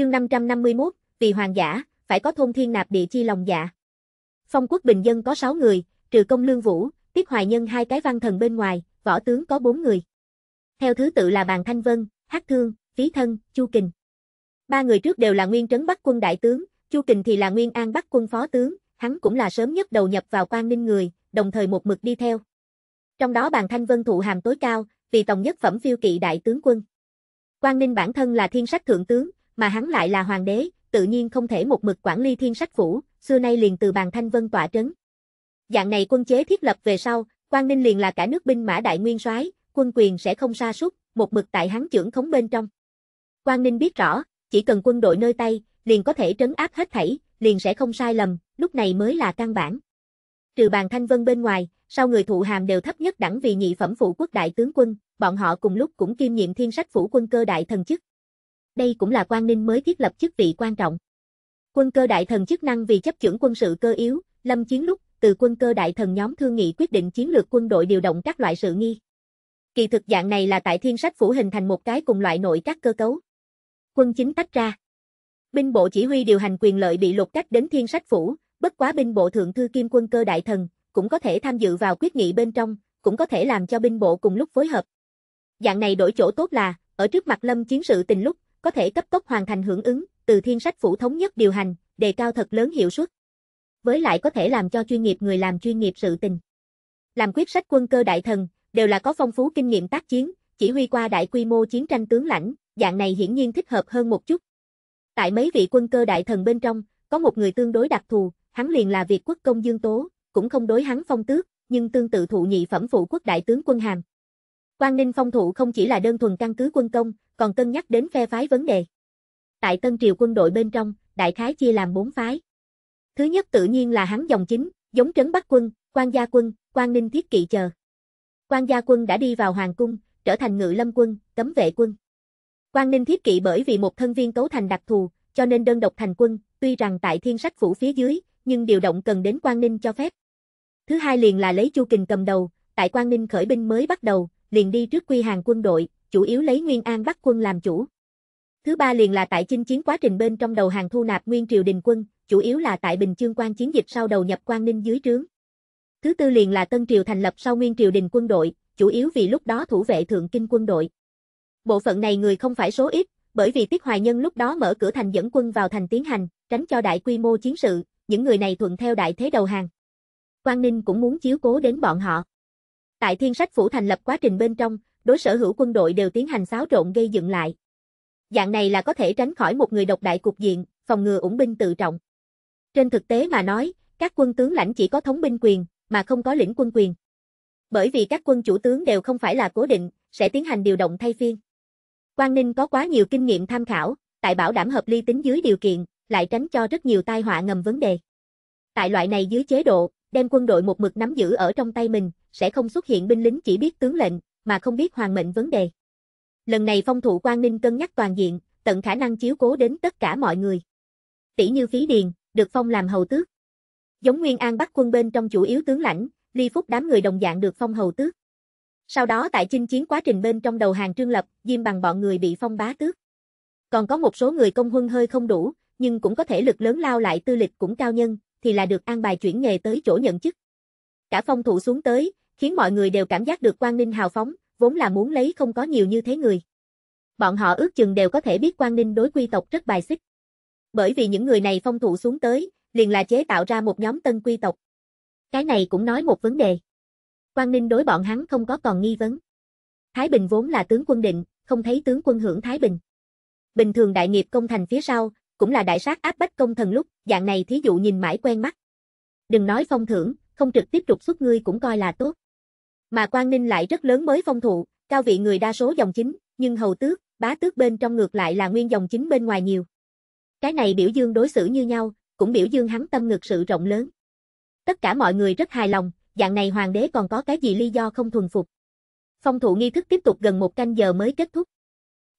Chương 551, vì hoàng giả, phải có thôn thiên nạp địa chi lòng dạ. Phong quốc bình dân có 6 người, trừ công lương vũ, tiết hoài nhân hai cái văn thần bên ngoài, võ tướng có 4 người. Theo thứ tự là Bàn Thanh Vân, Hắc Thương, Phí Thân, Chu Kình. Ba người trước đều là nguyên trấn Bắc quân đại tướng, Chu Kình thì là nguyên an Bắc quân phó tướng, hắn cũng là sớm nhất đầu nhập vào quan ninh người, đồng thời một mực đi theo. Trong đó Bàn Thanh Vân thụ hàm tối cao, vì tổng nhất phẩm phiêu kỵ đại tướng quân. Quan Ninh bản thân là thiên sách thượng tướng, mà hắn lại là hoàng đế, tự nhiên không thể một mực quản lý thiên sách phủ, xưa nay liền từ bàn thanh vân tỏa trấn. Dạng này quân chế thiết lập về sau, quan Ninh liền là cả nước binh mã đại nguyên soái, quân quyền sẽ không sa sút, một mực tại hắn trưởng khống bên trong. quan Ninh biết rõ, chỉ cần quân đội nơi tay, liền có thể trấn áp hết thảy, liền sẽ không sai lầm, lúc này mới là căn bản. Trừ bàn thanh vân bên ngoài, sau người thụ hàm đều thấp nhất đẳng vì nhị phẩm phụ quốc đại tướng quân, bọn họ cùng lúc cũng kiêm nhiệm thiên sách phủ quân cơ đại thần chức đây cũng là quan ninh mới thiết lập chức vị quan trọng. Quân cơ đại thần chức năng vì chấp chưởng quân sự cơ yếu, lâm chiến lúc, từ quân cơ đại thần nhóm thương nghị quyết định chiến lược quân đội điều động các loại sự nghi. Kỳ thực dạng này là tại thiên sách phủ hình thành một cái cùng loại nội các cơ cấu. Quân chính tách ra. Binh bộ chỉ huy điều hành quyền lợi bị lục cách đến thiên sách phủ, bất quá binh bộ thượng thư kim quân cơ đại thần, cũng có thể tham dự vào quyết nghị bên trong, cũng có thể làm cho binh bộ cùng lúc phối hợp. Dạng này đổi chỗ tốt là, ở trước mặt lâm chiến sự tình lúc, có thể cấp tốc hoàn thành hưởng ứng, từ thiên sách phủ thống nhất điều hành, đề cao thật lớn hiệu suất. Với lại có thể làm cho chuyên nghiệp người làm chuyên nghiệp sự tình. Làm quyết sách quân cơ đại thần, đều là có phong phú kinh nghiệm tác chiến, chỉ huy qua đại quy mô chiến tranh tướng lãnh, dạng này hiển nhiên thích hợp hơn một chút. Tại mấy vị quân cơ đại thần bên trong, có một người tương đối đặc thù, hắn liền là Việt quốc công Dương Tố, cũng không đối hắn phong tước, nhưng tương tự thụ nhị phẩm phụ quốc đại tướng quân hàm. Quang Ninh phong thụ không chỉ là đơn thuần căn cứ quân công, còn cân nhắc đến phe phái vấn đề. Tại Tân Triều quân đội bên trong, đại khái chia làm bốn phái. Thứ nhất tự nhiên là hắn dòng chính, giống trấn Bắc quân, quan gia quân, quan ninh thiết kỵ chờ. Quan gia quân đã đi vào hoàng cung, trở thành ngự lâm quân, cấm vệ quân. Quan ninh thiết kỵ bởi vì một thân viên cấu thành đặc thù, cho nên đơn độc thành quân, tuy rằng tại thiên sách phủ phía dưới, nhưng điều động cần đến quan ninh cho phép. Thứ hai liền là lấy Chu Kình cầm đầu, tại quan ninh khởi binh mới bắt đầu, liền đi trước quy hàng quân đội, chủ yếu lấy Nguyên An Bắc quân làm chủ. Thứ ba liền là tại chinh chiến quá trình bên trong đầu hàng thu nạp nguyên triều đình quân, chủ yếu là tại Bình Chương quan chiến dịch sau đầu nhập quan ninh dưới trướng. Thứ tư liền là Tân Triều thành lập sau nguyên triều đình quân đội, chủ yếu vì lúc đó thủ vệ thượng kinh quân đội. Bộ phận này người không phải số ít, bởi vì Tiết Hoài Nhân lúc đó mở cửa thành dẫn quân vào thành tiến hành, tránh cho đại quy mô chiến sự, những người này thuận theo đại thế đầu hàng. Quang Ninh cũng muốn chiếu cố đến bọn họ. Tại Thiên Sách Phủ thành lập quá trình bên trong, đối sở hữu quân đội đều tiến hành xáo trộn gây dựng lại. Dạng này là có thể tránh khỏi một người độc đại cục diện, phòng ngừa ủng binh tự trọng. Trên thực tế mà nói, các quân tướng lãnh chỉ có thống binh quyền, mà không có lĩnh quân quyền. Bởi vì các quân chủ tướng đều không phải là cố định, sẽ tiến hành điều động thay phiên. Quang Ninh có quá nhiều kinh nghiệm tham khảo, tại bảo đảm hợp lý tính dưới điều kiện, lại tránh cho rất nhiều tai họa ngầm vấn đề. Tại loại này dưới chế độ, đem quân đội một mực nắm giữ ở trong tay mình, sẽ không xuất hiện binh lính chỉ biết tướng lệnh, mà không biết hoàng mệnh vấn đề. Lần này phong thụ quan Ninh cân nhắc toàn diện, tận khả năng chiếu cố đến tất cả mọi người. Tỷ như phí điền, được phong làm hầu tước. Giống Nguyên An bắt quân bên trong chủ yếu tướng lãnh, Ly Phúc đám người đồng dạng được phong hầu tước. Sau đó tại chinh chiến quá trình bên trong đầu hàng Trương Lập, Diêm bằng bọn người bị phong bá tước. Còn có một số người công huân hơi không đủ, nhưng cũng có thể lực lớn lao lại tư lịch cũng cao nhân, thì là được an bài chuyển nghề tới chỗ nhận chức. Cả phong thủ xuống tới, khiến mọi người đều cảm giác được quan Ninh hào phóng, vốn là muốn lấy không có nhiều như thế người. Bọn họ ước chừng đều có thể biết quan Ninh đối quy tộc rất bài xích. Bởi vì những người này phong thủ xuống tới, liền là chế tạo ra một nhóm tân quy tộc. Cái này cũng nói một vấn đề. quan Ninh đối bọn hắn không có còn nghi vấn. Thái Bình vốn là tướng quân định, không thấy tướng quân hưởng Thái Bình. Bình thường đại nghiệp công thành phía sau, cũng là đại sát áp bách công thần lúc, dạng này thí dụ nhìn mãi quen mắt. Đừng nói phong thưởng, không trực tiếp trục xuất ngươi cũng coi là tốt. Mà quan Ninh lại rất lớn mới phong thụ, cao vị người đa số dòng chính, nhưng hầu tước, bá tước bên trong ngược lại là nguyên dòng chính bên ngoài nhiều. Cái này biểu dương đối xử như nhau, cũng biểu dương hắn tâm ngược sự rộng lớn. Tất cả mọi người rất hài lòng, dạng này hoàng đế còn có cái gì lý do không thuần phục. Phong thụ nghi thức tiếp tục gần một canh giờ mới kết thúc.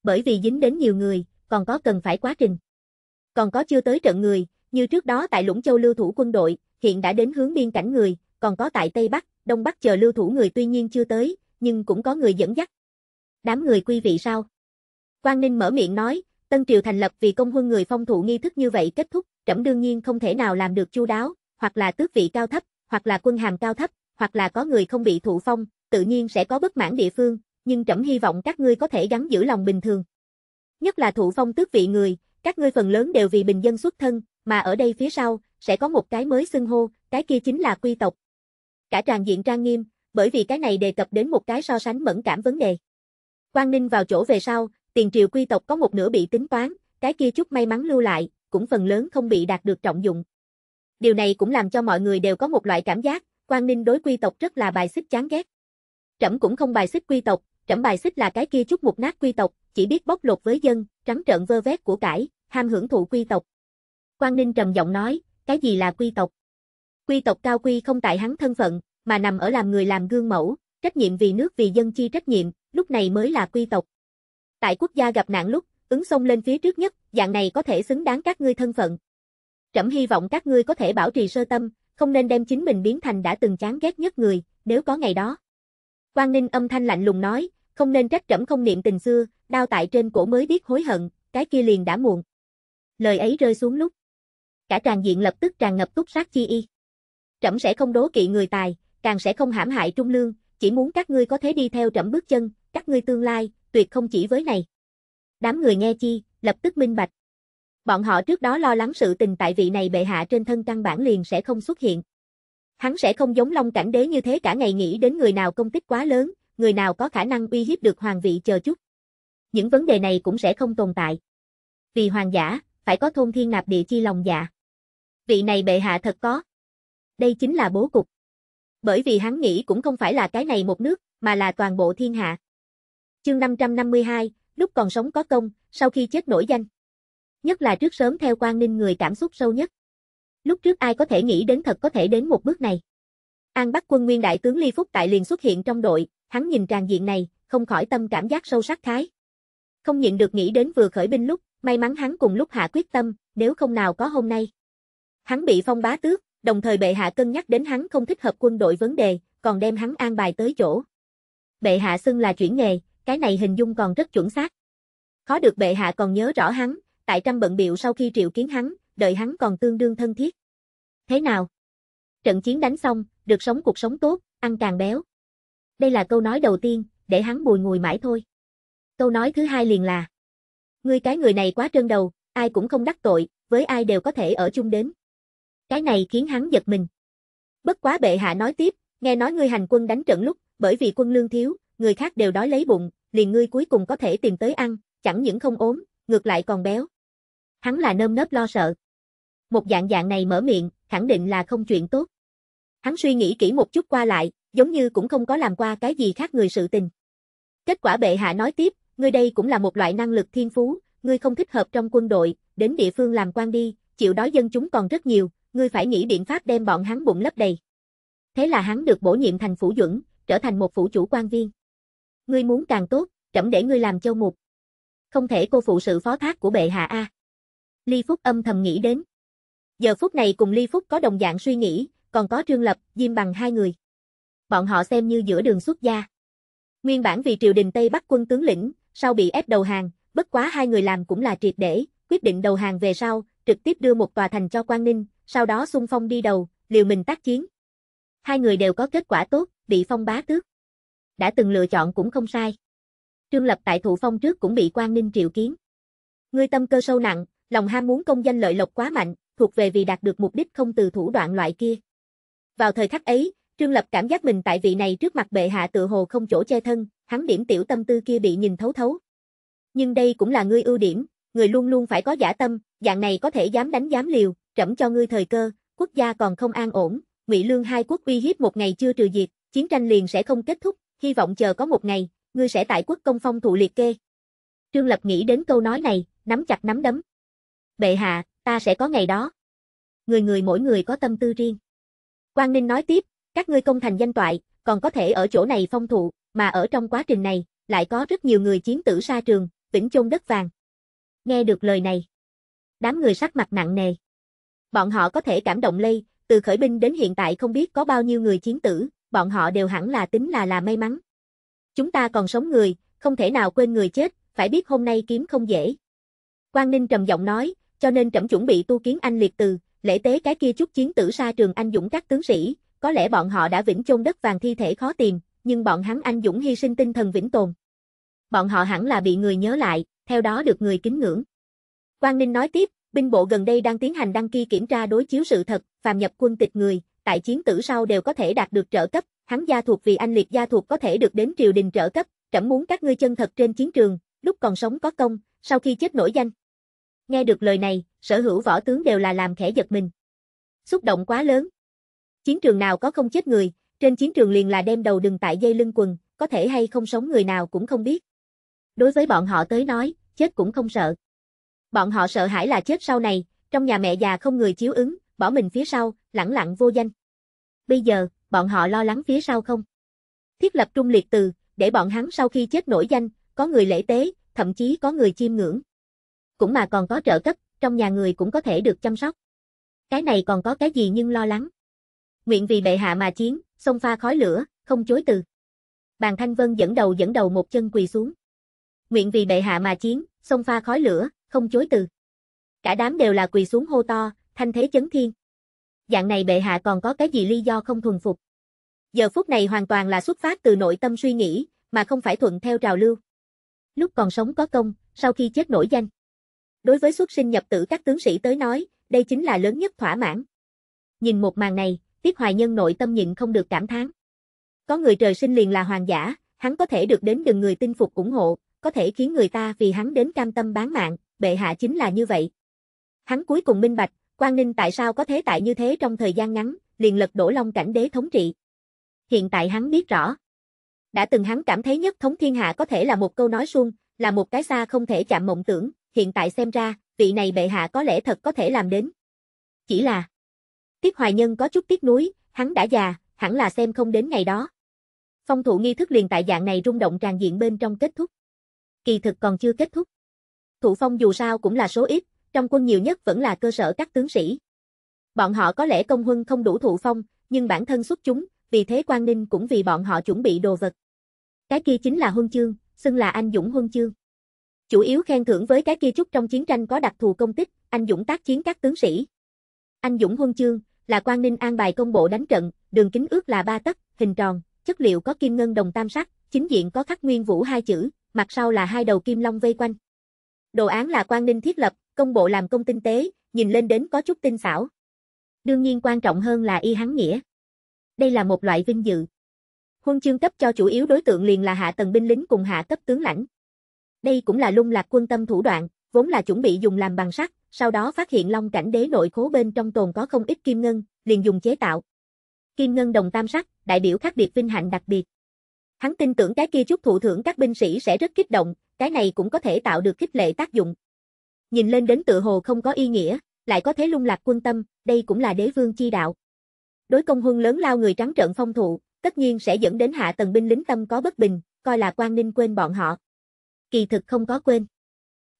Bởi vì dính đến nhiều người, còn có cần phải quá trình. Còn có chưa tới trận người, như trước đó tại Lũng Châu lưu thủ quân đội, hiện đã đến hướng biên cảnh người, còn có tại Tây Bắc, Đông Bắc chờ lưu thủ người tuy nhiên chưa tới, nhưng cũng có người dẫn dắt. Đám người quý vị sao? Quang Ninh mở miệng nói, Tân Triều thành lập vì công huân người phong thụ nghi thức như vậy kết thúc, trẫm đương nhiên không thể nào làm được chu đáo, hoặc là tước vị cao thấp, hoặc là quân hàm cao thấp, hoặc là có người không bị thụ phong, tự nhiên sẽ có bất mãn địa phương, nhưng trẫm hy vọng các ngươi có thể gắn giữ lòng bình thường. Nhất là thụ phong tước vị người, các ngươi phần lớn đều vì bình dân xuất thân, mà ở đây phía sau, sẽ có một cái mới xưng hô, cái kia chính là quy tộc, cả tràn diện trang nghiêm, bởi vì cái này đề cập đến một cái so sánh mẫn cảm vấn đề. Quang Ninh vào chỗ về sau, tiền triều quy tộc có một nửa bị tính toán, cái kia chút may mắn lưu lại, cũng phần lớn không bị đạt được trọng dụng. Điều này cũng làm cho mọi người đều có một loại cảm giác, Quang Ninh đối quy tộc rất là bài xích chán ghét. Trẫm cũng không bài xích quy tộc, trẫm bài xích là cái kia chút mục nát quy tộc, chỉ biết bóc lột với dân, trắng trợn vơ vét của cải, ham hưởng thụ quy tộc. Quang Ninh trầm giọng nói, cái gì là quy tộc? Quy tộc cao quy không tại hắn thân phận, mà nằm ở làm người làm gương mẫu, trách nhiệm vì nước vì dân chi trách nhiệm, lúc này mới là quy tộc. Tại quốc gia gặp nạn lúc, ứng xông lên phía trước nhất, dạng này có thể xứng đáng các ngươi thân phận. Trẫm hy vọng các ngươi có thể bảo trì sơ tâm, không nên đem chính mình biến thành đã từng chán ghét nhất người, nếu có ngày đó. quan Ninh âm thanh lạnh lùng nói, không nên trách trẫm không niệm tình xưa, đau tại trên cổ mới biết hối hận, cái kia liền đã muộn. Lời ấy rơi xuống lúc. Cả tràn diện lập tức tràn ngập túc sát chi y trẫm sẽ không đố kỵ người tài, càng sẽ không hãm hại trung lương, chỉ muốn các ngươi có thể đi theo trẫm bước chân, các ngươi tương lai, tuyệt không chỉ với này. Đám người nghe chi, lập tức minh bạch. Bọn họ trước đó lo lắng sự tình tại vị này bệ hạ trên thân căn bản liền sẽ không xuất hiện. Hắn sẽ không giống Long Cảnh Đế như thế cả ngày nghĩ đến người nào công tích quá lớn, người nào có khả năng uy hiếp được hoàng vị chờ chút. Những vấn đề này cũng sẽ không tồn tại. Vì hoàng giả, phải có thôn thiên nạp địa chi lòng dạ. Vị này bệ hạ thật có, đây chính là bố cục. Bởi vì hắn nghĩ cũng không phải là cái này một nước, mà là toàn bộ thiên hạ. Chương 552, lúc còn sống có công, sau khi chết nổi danh. Nhất là trước sớm theo quan ninh người cảm xúc sâu nhất. Lúc trước ai có thể nghĩ đến thật có thể đến một bước này. An Bắc quân nguyên đại tướng Ly Phúc tại liền xuất hiện trong đội, hắn nhìn tràn diện này, không khỏi tâm cảm giác sâu sắc thái. Không nhịn được nghĩ đến vừa khởi binh lúc, may mắn hắn cùng lúc hạ quyết tâm, nếu không nào có hôm nay. Hắn bị phong bá tước, đồng thời bệ hạ cân nhắc đến hắn không thích hợp quân đội vấn đề, còn đem hắn an bài tới chỗ. Bệ hạ xưng là chuyển nghề, cái này hình dung còn rất chuẩn xác. Khó được bệ hạ còn nhớ rõ hắn, tại trăm bận biệu sau khi triệu kiến hắn, đợi hắn còn tương đương thân thiết. Thế nào? Trận chiến đánh xong, được sống cuộc sống tốt, ăn càng béo. Đây là câu nói đầu tiên, để hắn bùi ngùi mãi thôi. Câu nói thứ hai liền là Ngươi cái người này quá trơn đầu, ai cũng không đắc tội, với ai đều có thể ở chung đến cái này khiến hắn giật mình. Bất quá bệ hạ nói tiếp, nghe nói ngươi hành quân đánh trận lúc, bởi vì quân lương thiếu, người khác đều đói lấy bụng, liền ngươi cuối cùng có thể tìm tới ăn, chẳng những không ốm, ngược lại còn béo. Hắn là nơm nớp lo sợ. Một dạng dạng này mở miệng, khẳng định là không chuyện tốt. Hắn suy nghĩ kỹ một chút qua lại, giống như cũng không có làm qua cái gì khác người sự tình. Kết quả bệ hạ nói tiếp, ngươi đây cũng là một loại năng lực thiên phú, ngươi không thích hợp trong quân đội, đến địa phương làm quan đi, chịu đói dân chúng còn rất nhiều, ngươi phải nghĩ biện pháp đem bọn hắn bụng lấp đầy. Thế là hắn được bổ nhiệm thành phủ dưỡng, trở thành một phủ chủ quan viên. Ngươi muốn càng tốt, chậm để ngươi làm châu mục. Không thể cô phụ sự phó thác của bệ hạ a. Ly Phúc âm thầm nghĩ đến. Giờ phút này cùng Ly Phúc có đồng dạng suy nghĩ, còn có Trương Lập, Diêm Bằng hai người. Bọn họ xem như giữa đường xuất gia. Nguyên bản vì triều đình Tây Bắc quân tướng lĩnh, sau bị ép đầu hàng, bất quá hai người làm cũng là triệt để, quyết định đầu hàng về sau, trực tiếp đưa một tòa thành cho Quang Ninh, sau đó xung phong đi đầu, liều mình tác chiến. Hai người đều có kết quả tốt, bị phong bá tước. Đã từng lựa chọn cũng không sai. Trương Lập tại thụ phong trước cũng bị quan ninh triệu kiến. người tâm cơ sâu nặng, lòng ham muốn công danh lợi lộc quá mạnh, thuộc về vì đạt được mục đích không từ thủ đoạn loại kia. Vào thời khắc ấy, Trương Lập cảm giác mình tại vị này trước mặt bệ hạ tự hồ không chỗ che thân, hắn điểm tiểu tâm tư kia bị nhìn thấu thấu. Nhưng đây cũng là người ưu điểm, người luôn luôn phải có giả tâm, dạng này có thể dám đánh dám liều, trẫm cho ngươi thời cơ, quốc gia còn không an ổn, Ngụy Lương hai quốc uy hiếp một ngày chưa trừ diệt, chiến tranh liền sẽ không kết thúc, hy vọng chờ có một ngày, ngươi sẽ tại quốc công phong thụ liệt kê. Trương Lập nghĩ đến câu nói này, nắm chặt nắm đấm. Bệ hạ, ta sẽ có ngày đó. Người người mỗi người có tâm tư riêng. Quang Ninh nói tiếp, các ngươi công thành danh toại, còn có thể ở chỗ này phong thụ, mà ở trong quá trình này, lại có rất nhiều người chiến tử xa trường, vĩnh chôn đất vàng. Nghe được lời này, đám người sắc mặt nặng nề. Bọn họ có thể cảm động lây, từ khởi binh đến hiện tại không biết có bao nhiêu người chiến tử, bọn họ đều hẳn là tính là là may mắn. Chúng ta còn sống người, không thể nào quên người chết, phải biết hôm nay kiếm không dễ. Quang Ninh trầm giọng nói, cho nên trẫm chuẩn bị tu kiến anh liệt từ, lễ tế cái kia chút chiến tử xa trường anh dũng các tướng sĩ, có lẽ bọn họ đã vĩnh chôn đất vàng thi thể khó tìm, nhưng bọn hắn anh dũng hy sinh tinh thần vĩnh tồn. Bọn họ hẳn là bị người nhớ lại, theo đó được người kính ngưỡng. Quang Ninh nói tiếp, Binh bộ gần đây đang tiến hành đăng ký kiểm tra đối chiếu sự thật, phàm nhập quân tịch người, tại chiến tử sau đều có thể đạt được trợ cấp, hắn gia thuộc vì anh liệt gia thuộc có thể được đến triều đình trợ cấp, trẫm muốn các ngươi chân thật trên chiến trường, lúc còn sống có công, sau khi chết nổi danh. Nghe được lời này, sở hữu võ tướng đều là làm khẽ giật mình. Xúc động quá lớn. Chiến trường nào có không chết người, trên chiến trường liền là đem đầu đừng tại dây lưng quần, có thể hay không sống người nào cũng không biết. Đối với bọn họ tới nói, chết cũng không sợ. Bọn họ sợ hãi là chết sau này, trong nhà mẹ già không người chiếu ứng, bỏ mình phía sau, lẳng lặng vô danh. Bây giờ, bọn họ lo lắng phía sau không? Thiết lập trung liệt từ, để bọn hắn sau khi chết nổi danh, có người lễ tế, thậm chí có người chiêm ngưỡng. Cũng mà còn có trợ cấp, trong nhà người cũng có thể được chăm sóc. Cái này còn có cái gì nhưng lo lắng. Nguyện vì bệ hạ mà chiến, sông pha khói lửa, không chối từ. Bàn Thanh Vân dẫn đầu dẫn đầu một chân quỳ xuống. Nguyện vì bệ hạ mà chiến, sông pha khói lửa, không chối từ. Cả đám đều là quỳ xuống hô to, thanh thế chấn thiên. Dạng này bệ hạ còn có cái gì lý do không thuần phục? Giờ phút này hoàn toàn là xuất phát từ nội tâm suy nghĩ, mà không phải thuận theo trào lưu. Lúc còn sống có công, sau khi chết nổi danh. Đối với xuất sinh nhập tử các tướng sĩ tới nói, đây chính là lớn nhất thỏa mãn. Nhìn một màn này, Tiết Hoài Nhân nội tâm nhịn không được cảm thán. Có người trời sinh liền là hoàng giả, hắn có thể được đến đường người tin phục ủng hộ, có thể khiến người ta vì hắn đến cam tâm bán mạng, bệ hạ chính là như vậy. Hắn cuối cùng minh bạch, quan Ninh tại sao có thế tại như thế trong thời gian ngắn, liền lật đổ Long cảnh đế thống trị. Hiện tại hắn biết rõ. Đã từng hắn cảm thấy nhất thống thiên hạ có thể là một câu nói suông, là một cái xa không thể chạm mộng tưởng, hiện tại xem ra, vị này bệ hạ có lẽ thật có thể làm đến. Chỉ là tiếc Hoài Nhân có chút tiếc nuối, hắn đã già, hẳn là xem không đến ngày đó. Phong thụ nghi thức liền tại dạng này rung động tràn diện bên trong kết thúc. Kỳ thực còn chưa kết thúc. Thụ phong dù sao cũng là số ít, trong quân nhiều nhất vẫn là cơ sở các tướng sĩ. Bọn họ có lẽ công huân không đủ thụ phong, nhưng bản thân xuất chúng, vì thế quan Ninh cũng vì bọn họ chuẩn bị đồ vật. Cái kia chính là huân chương, xưng là anh Dũng huân chương. Chủ yếu khen thưởng với cái kia chút trong chiến tranh có đặc thù công tích, anh Dũng tác chiến các tướng sĩ. Anh Dũng huân chương là quan Ninh an bài công bộ đánh trận, đường kính ước là ba tấc, hình tròn, chất liệu có kim ngân đồng tam sắc, chính diện có khắc nguyên vũ hai chữ, mặt sau là hai đầu kim long vây quanh. Đồ án là quan Ninh thiết lập, công bộ làm công tinh tế, nhìn lên đến có chút tinh xảo. Đương nhiên quan trọng hơn là y hắn nghĩa. Đây là một loại vinh dự. Huân chương cấp cho chủ yếu đối tượng liền là hạ tầng binh lính cùng hạ cấp tướng lãnh. Đây cũng là lung lạc quân tâm thủ đoạn, vốn là chuẩn bị dùng làm bằng sắt, sau đó phát hiện long cảnh đế nội khố bên trong tồn có không ít kim ngân, liền dùng chế tạo. Kim ngân đồng tam sắc, đại biểu khác biệt vinh hạnh đặc biệt. Hắn tin tưởng cái kia chút thụ thưởng các binh sĩ sẽ rất kích động, cái này cũng có thể tạo được khích lệ tác dụng. Nhìn lên đến tự hồ không có ý nghĩa, lại có thế lung lạc quân tâm, đây cũng là đế vương chi đạo. Đối công huân lớn lao người trắng trợn phong thụ, tất nhiên sẽ dẫn đến hạ tầng binh lính tâm có bất bình, coi là quan ninh quên bọn họ. Kỳ thực không có quên.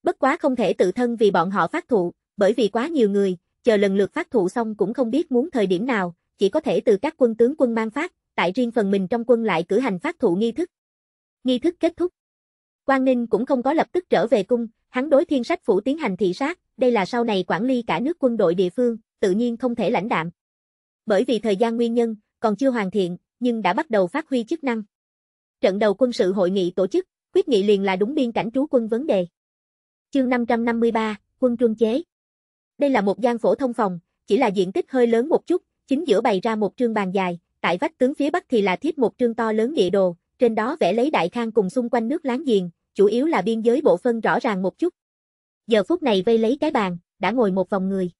Bất quá không thể tự thân vì bọn họ phát thụ, bởi vì quá nhiều người, chờ lần lượt phát thụ xong cũng không biết muốn thời điểm nào, chỉ có thể từ các quân tướng quân mang phát, tại riêng phần mình trong quân lại cử hành phát thụ nghi thức. Nghi thức kết thúc. Quang Ninh cũng không có lập tức trở về cung, hắn đối thiên sách phủ tiến hành thị sát, đây là sau này quản lý cả nước quân đội địa phương, tự nhiên không thể lãnh đạm. Bởi vì thời gian nguyên nhân, còn chưa hoàn thiện, nhưng đã bắt đầu phát huy chức năng. Trận đầu quân sự hội nghị tổ chức, quyết nghị liền là đúng biên cảnh trú quân vấn đề. Chương 553, quân trung chế. Đây là một gian phổ thông phòng, chỉ là diện tích hơi lớn một chút, chính giữa bày ra một trương bàn dài, tại vách tướng phía bắc thì là thiết một trương to lớn địa đồ, trên đó vẽ lấy đại khang cùng xung quanh nước láng giềng, chủ yếu là biên giới bộ phân rõ ràng một chút. Giờ phút này vây lấy cái bàn, đã ngồi một vòng người.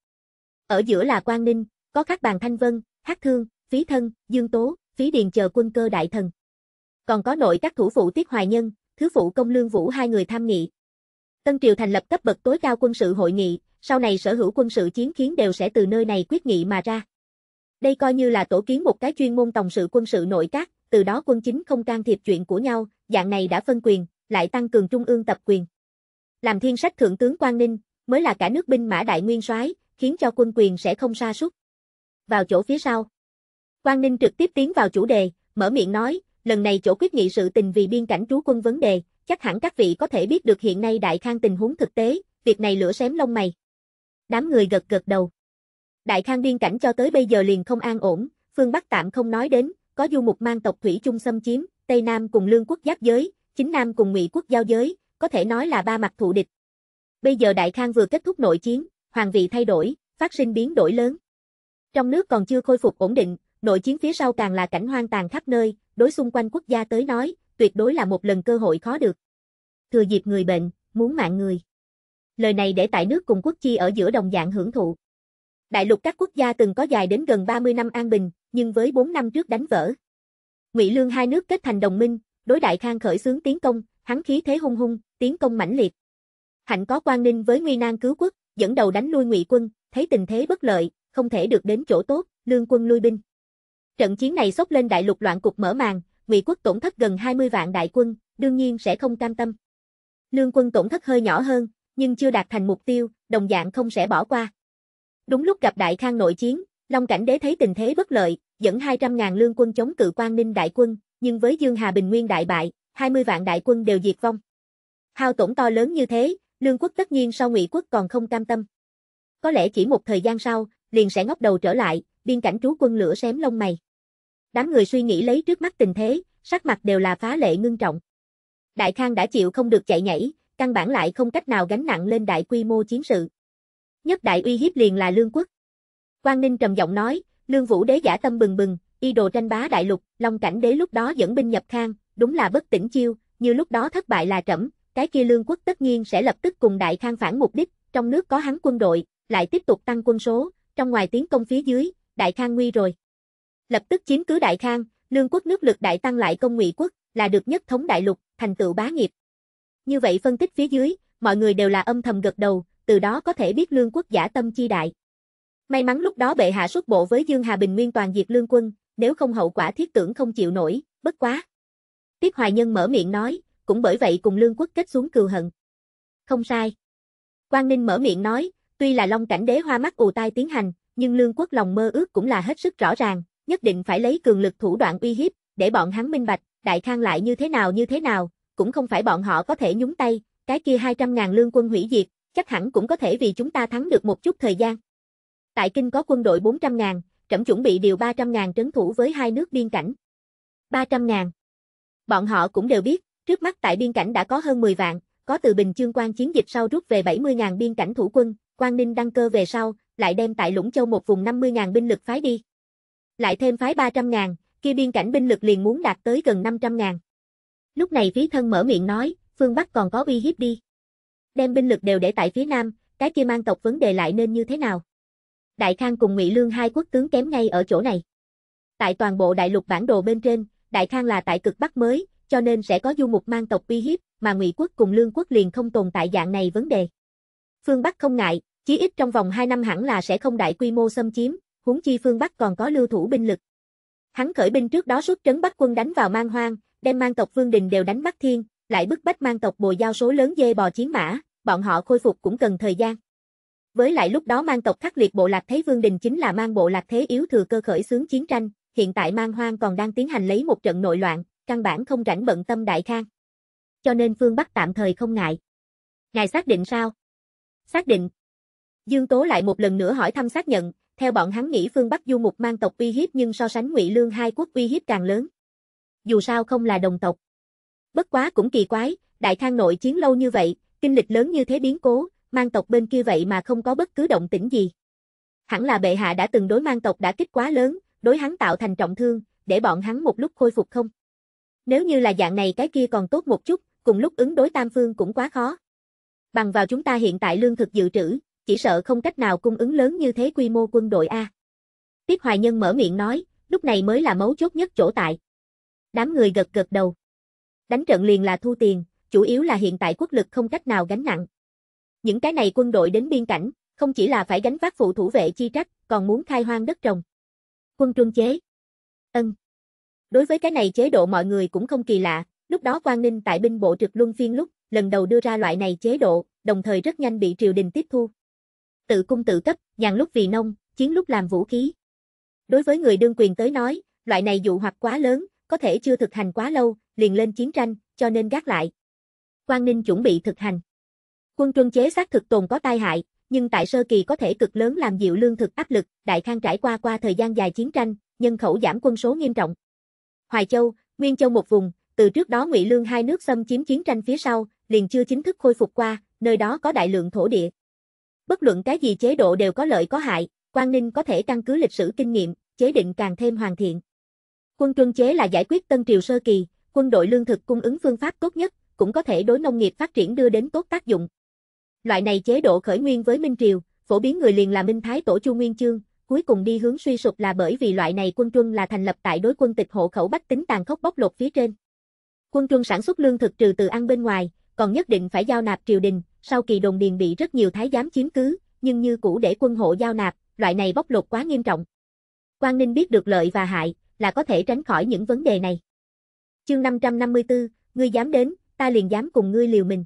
Ở giữa là Quang Ninh, có các bàn Thanh Vân, hát Thương, Phí Thân, Dương Tố, Phí Điền chờ quân cơ đại thần. Còn có nội các thủ phụ Tiết Hoài Nhân, Thứ phụ Công Lương Vũ hai người tham nghị. Tân Triều thành lập cấp bậc tối cao quân sự hội nghị, sau này sở hữu quân sự chiến khiến đều sẽ từ nơi này quyết nghị mà ra. Đây coi như là tổ kiến một cái chuyên môn tổng sự quân sự nội các, từ đó quân chính không can thiệp chuyện của nhau, dạng này đã phân quyền, lại tăng cường trung ương tập quyền. Làm thiên sách thượng tướng Quang Ninh, mới là cả nước binh mã đại nguyên soái, khiến cho quân quyền sẽ không sa sút. Vào chỗ phía sau. Quang Ninh trực tiếp tiến vào chủ đề, mở miệng nói, lần này chỗ quyết nghị sự tình vì biên cảnh trú quân vấn đề, chắc hẳn các vị có thể biết được hiện nay đại khang tình huống thực tế, việc này lửa xém lông mày. Đám người gật gật đầu. Đại Khang biên cảnh cho tới bây giờ liền không an ổn, phương Bắc tạm không nói đến, có du mục mang tộc thủy chung xâm chiếm, Tây Nam cùng Lương quốc giáp giới, chính Nam cùng Ngụy quốc giao giới, có thể nói là ba mặt thù địch. Bây giờ Đại Khang vừa kết thúc nội chiến, hoàng vị thay đổi, phát sinh biến đổi lớn. Trong nước còn chưa khôi phục ổn định, nội chiến phía sau càng là cảnh hoang tàn khắp nơi, đối xung quanh quốc gia tới nói, tuyệt đối là một lần cơ hội khó được. Thừa dịp người bệnh, muốn mạng người. Lời này để tại nước cùng quốc chi ở giữa đồng dạng hưởng thụ. Đại lục các quốc gia từng có dài đến gần 30 năm an bình, nhưng với 4 năm trước đánh vỡ. Ngụy Lương hai nước kết thành đồng minh, đối đại khang khởi xướng tiến công, hắn khí thế hung hung, tiến công mãnh liệt. Hạnh có quan ninh với Nguy Nan cứu quốc, dẫn đầu đánh lui Ngụy quân, thấy tình thế bất lợi, không thể được đến chỗ tốt, lương quân lui binh. Trận chiến này sốc lên đại lục loạn cục mở màn, Ngụy quốc tổn thất gần 20 vạn đại quân, đương nhiên sẽ không cam tâm. Lương quân tổn thất hơi nhỏ hơn, nhưng chưa đạt thành mục tiêu, đồng dạng không sẽ bỏ qua. Đúng lúc gặp Đại Khang nội chiến, Long Cảnh Đế thấy tình thế bất lợi, dẫn 200.000 lương quân chống cự quan Ninh đại quân, nhưng với Dương Hà Bình Nguyên đại bại, 20 vạn đại quân đều diệt vong. Hao tổn to lớn như thế, lương quốc tất nhiên sau Ngụy quốc còn không cam tâm. Có lẽ chỉ một thời gian sau, liền sẽ ngóc đầu trở lại, biên cảnh trú quân lửa xém lông mày. Đám người suy nghĩ lấy trước mắt tình thế, sắc mặt đều là phá lệ ngưng trọng. Đại Khang đã chịu không được chạy nhảy, căn bản lại không cách nào gánh nặng lên đại quy mô chiến sự nhất đại uy hiếp liền là lương quốc. Quang Ninh trầm giọng nói, lương vũ đế giả tâm bừng bừng, y đồ tranh bá đại lục, long cảnh đế lúc đó dẫn binh nhập khang, đúng là bất tỉnh chiêu, như lúc đó thất bại là trẫm, cái kia lương quốc tất nhiên sẽ lập tức cùng đại khang phản mục đích, trong nước có hắn quân đội, lại tiếp tục tăng quân số, trong ngoài tiến công phía dưới, đại khang nguy rồi. Lập tức chiếm cứ đại khang, lương quốc nước lực đại tăng lại công ngụy quốc, là được nhất thống đại lục, thành tựu bá nghiệp. Như vậy phân tích phía dưới, mọi người đều là âm thầm gật đầu, từ đó có thể biết lương quốc giả tâm chi đại. May mắn lúc đó bệ hạ xuất bộ với Dương Hà Bình Nguyên toàn diệt lương quân, nếu không hậu quả thiết tưởng không chịu nổi, bất quá. Tiết Hoài Nhân mở miệng nói, cũng bởi vậy cùng lương quốc kết xuống cừu hận. Không sai. Quang Ninh mở miệng nói, tuy là long cảnh đế hoa mắt ù tai tiến hành, nhưng lương quốc lòng mơ ước cũng là hết sức rõ ràng, nhất định phải lấy cường lực thủ đoạn uy hiếp, để bọn hắn minh bạch, đại khang lại như thế nào như thế nào, cũng không phải bọn họ có thể nhúng tay, cái kia 200.000 lương quân hủy diệt, chắc hẳn cũng có thể vì chúng ta thắng được một chút thời gian. Tại Kinh có quân đội 400.000, trẫm chuẩn bị điều 300.000 trấn thủ với hai nước biên cảnh. 300.000. Bọn họ cũng đều biết, trước mắt tại biên cảnh đã có hơn 10 vạn, có từ Bình Chương quan chiến dịch sau rút về 70.000 biên cảnh thủ quân, Quang Ninh đăng cơ về sau, lại đem tại Lũng Châu một vùng 50.000 binh lực phái đi. Lại thêm phái 300.000, kia biên cảnh binh lực liền muốn đạt tới gần 500.000. Lúc này phí thân mở miệng nói, phương Bắc còn có uy hiếp đi đem binh lực đều để tại phía nam, cái kia mang tộc vấn đề lại nên như thế nào? Đại Khang cùng Ngụy Lương hai quốc tướng kém ngay ở chỗ này. Tại toàn bộ đại lục bản đồ bên trên, Đại Khang là tại cực bắc mới, cho nên sẽ có du mục mang tộc uy hiếp, mà Ngụy quốc cùng Lương quốc liền không tồn tại dạng này vấn đề. Phương Bắc không ngại, chí ít trong vòng 2 năm hẳn là sẽ không đại quy mô xâm chiếm, huống chi phương Bắc còn có lưu thủ binh lực. Hắn khởi binh trước đó suốt trấn Bắc quân đánh vào Mang Hoang, đem Mang tộc Vương Đình đều đánh Bắc Thiên, lại bức bách mang tộc bồi giao số lớn dê bò chiến mã, bọn họ khôi phục cũng cần thời gian. Với lại lúc đó mang tộc khắc liệt bộ lạc thế Vương Đình chính là mang bộ lạc thế yếu thừa cơ khởi xướng chiến tranh, hiện tại mang hoang còn đang tiến hành lấy một trận nội loạn, căn bản không rảnh bận tâm đại khang. Cho nên phương Bắc tạm thời không ngại. Ngài xác định sao? Xác định. Dương Tố lại một lần nữa hỏi thăm xác nhận, theo bọn hắn nghĩ phương Bắc du mục mang tộc uy hiếp nhưng so sánh Ngụy Lương hai quốc uy hiếp càng lớn. Dù sao không là đồng tộc. Bất quá cũng kỳ quái, đại thang nội chiến lâu như vậy, kinh lịch lớn như thế biến cố, mang tộc bên kia vậy mà không có bất cứ động tĩnh gì. Hẳn là bệ hạ đã từng đối mang tộc đã kích quá lớn, đối hắn tạo thành trọng thương, để bọn hắn một lúc khôi phục không? Nếu như là dạng này cái kia còn tốt một chút, cùng lúc ứng đối tam phương cũng quá khó. Bằng vào chúng ta hiện tại lương thực dự trữ, chỉ sợ không cách nào cung ứng lớn như thế quy mô quân đội A. Tiết Hoài Nhân mở miệng nói, lúc này mới là mấu chốt nhất chỗ tại. Đám người gật gật đầu đánh trận liền là thu tiền, chủ yếu là hiện tại quốc lực không cách nào gánh nặng. Những cái này quân đội đến biên cảnh, không chỉ là phải gánh vác phụ thủ vệ chi trách, còn muốn khai hoang đất trồng. Quân trung chế. Ân. Đối với cái này chế độ mọi người cũng không kỳ lạ, lúc đó quan Ninh tại binh bộ trực luân phiên lúc, lần đầu đưa ra loại này chế độ, đồng thời rất nhanh bị triều đình tiếp thu. Tự cung tự cấp, nhàn lúc vì nông, chiến lúc làm vũ khí. Đối với người đương quyền tới nói, loại này dụ hoặc quá lớn, có thể chưa thực hành quá lâu, liền lên chiến tranh, cho nên gác lại. Quang Ninh chuẩn bị thực hành. Quân truân chế xác thực tồn có tai hại, nhưng tại sơ kỳ có thể cực lớn làm dịu lương thực áp lực, đại khang trải qua qua thời gian dài chiến tranh, nhân khẩu giảm quân số nghiêm trọng. Hoài Châu, Nguyên Châu một vùng, từ trước đó Ngụy Lương hai nước xâm chiếm chiến tranh phía sau, liền chưa chính thức khôi phục qua, nơi đó có đại lượng thổ địa. Bất luận cái gì chế độ đều có lợi có hại, Quang Ninh có thể căn cứ lịch sử kinh nghiệm, chế định càng thêm hoàn thiện. Quân truân chế là giải quyết tân triều sơ kỳ, quân đội lương thực cung ứng phương pháp tốt nhất, cũng có thể đối nông nghiệp phát triển đưa đến tốt tác dụng. Loại này chế độ khởi nguyên với Minh Triều, phổ biến người liền là Minh Thái Tổ Chu Nguyên Chương, cuối cùng đi hướng suy sụp là bởi vì loại này quân trung là thành lập tại đối quân tịch hộ khẩu bách tính tàn khốc bóc lột phía trên. Quân trung sản xuất lương thực trừ từ ăn bên ngoài, còn nhất định phải giao nạp triều đình, sau kỳ đồn điền bị rất nhiều thái giám chiếm cứ, nhưng như cũ để quân hộ giao nạp, loại này bóc lột quá nghiêm trọng. Quang Ninh biết được lợi và hại, là có thể tránh khỏi những vấn đề này. Chương 554, ngươi dám đến, ta liền dám cùng ngươi liều mình.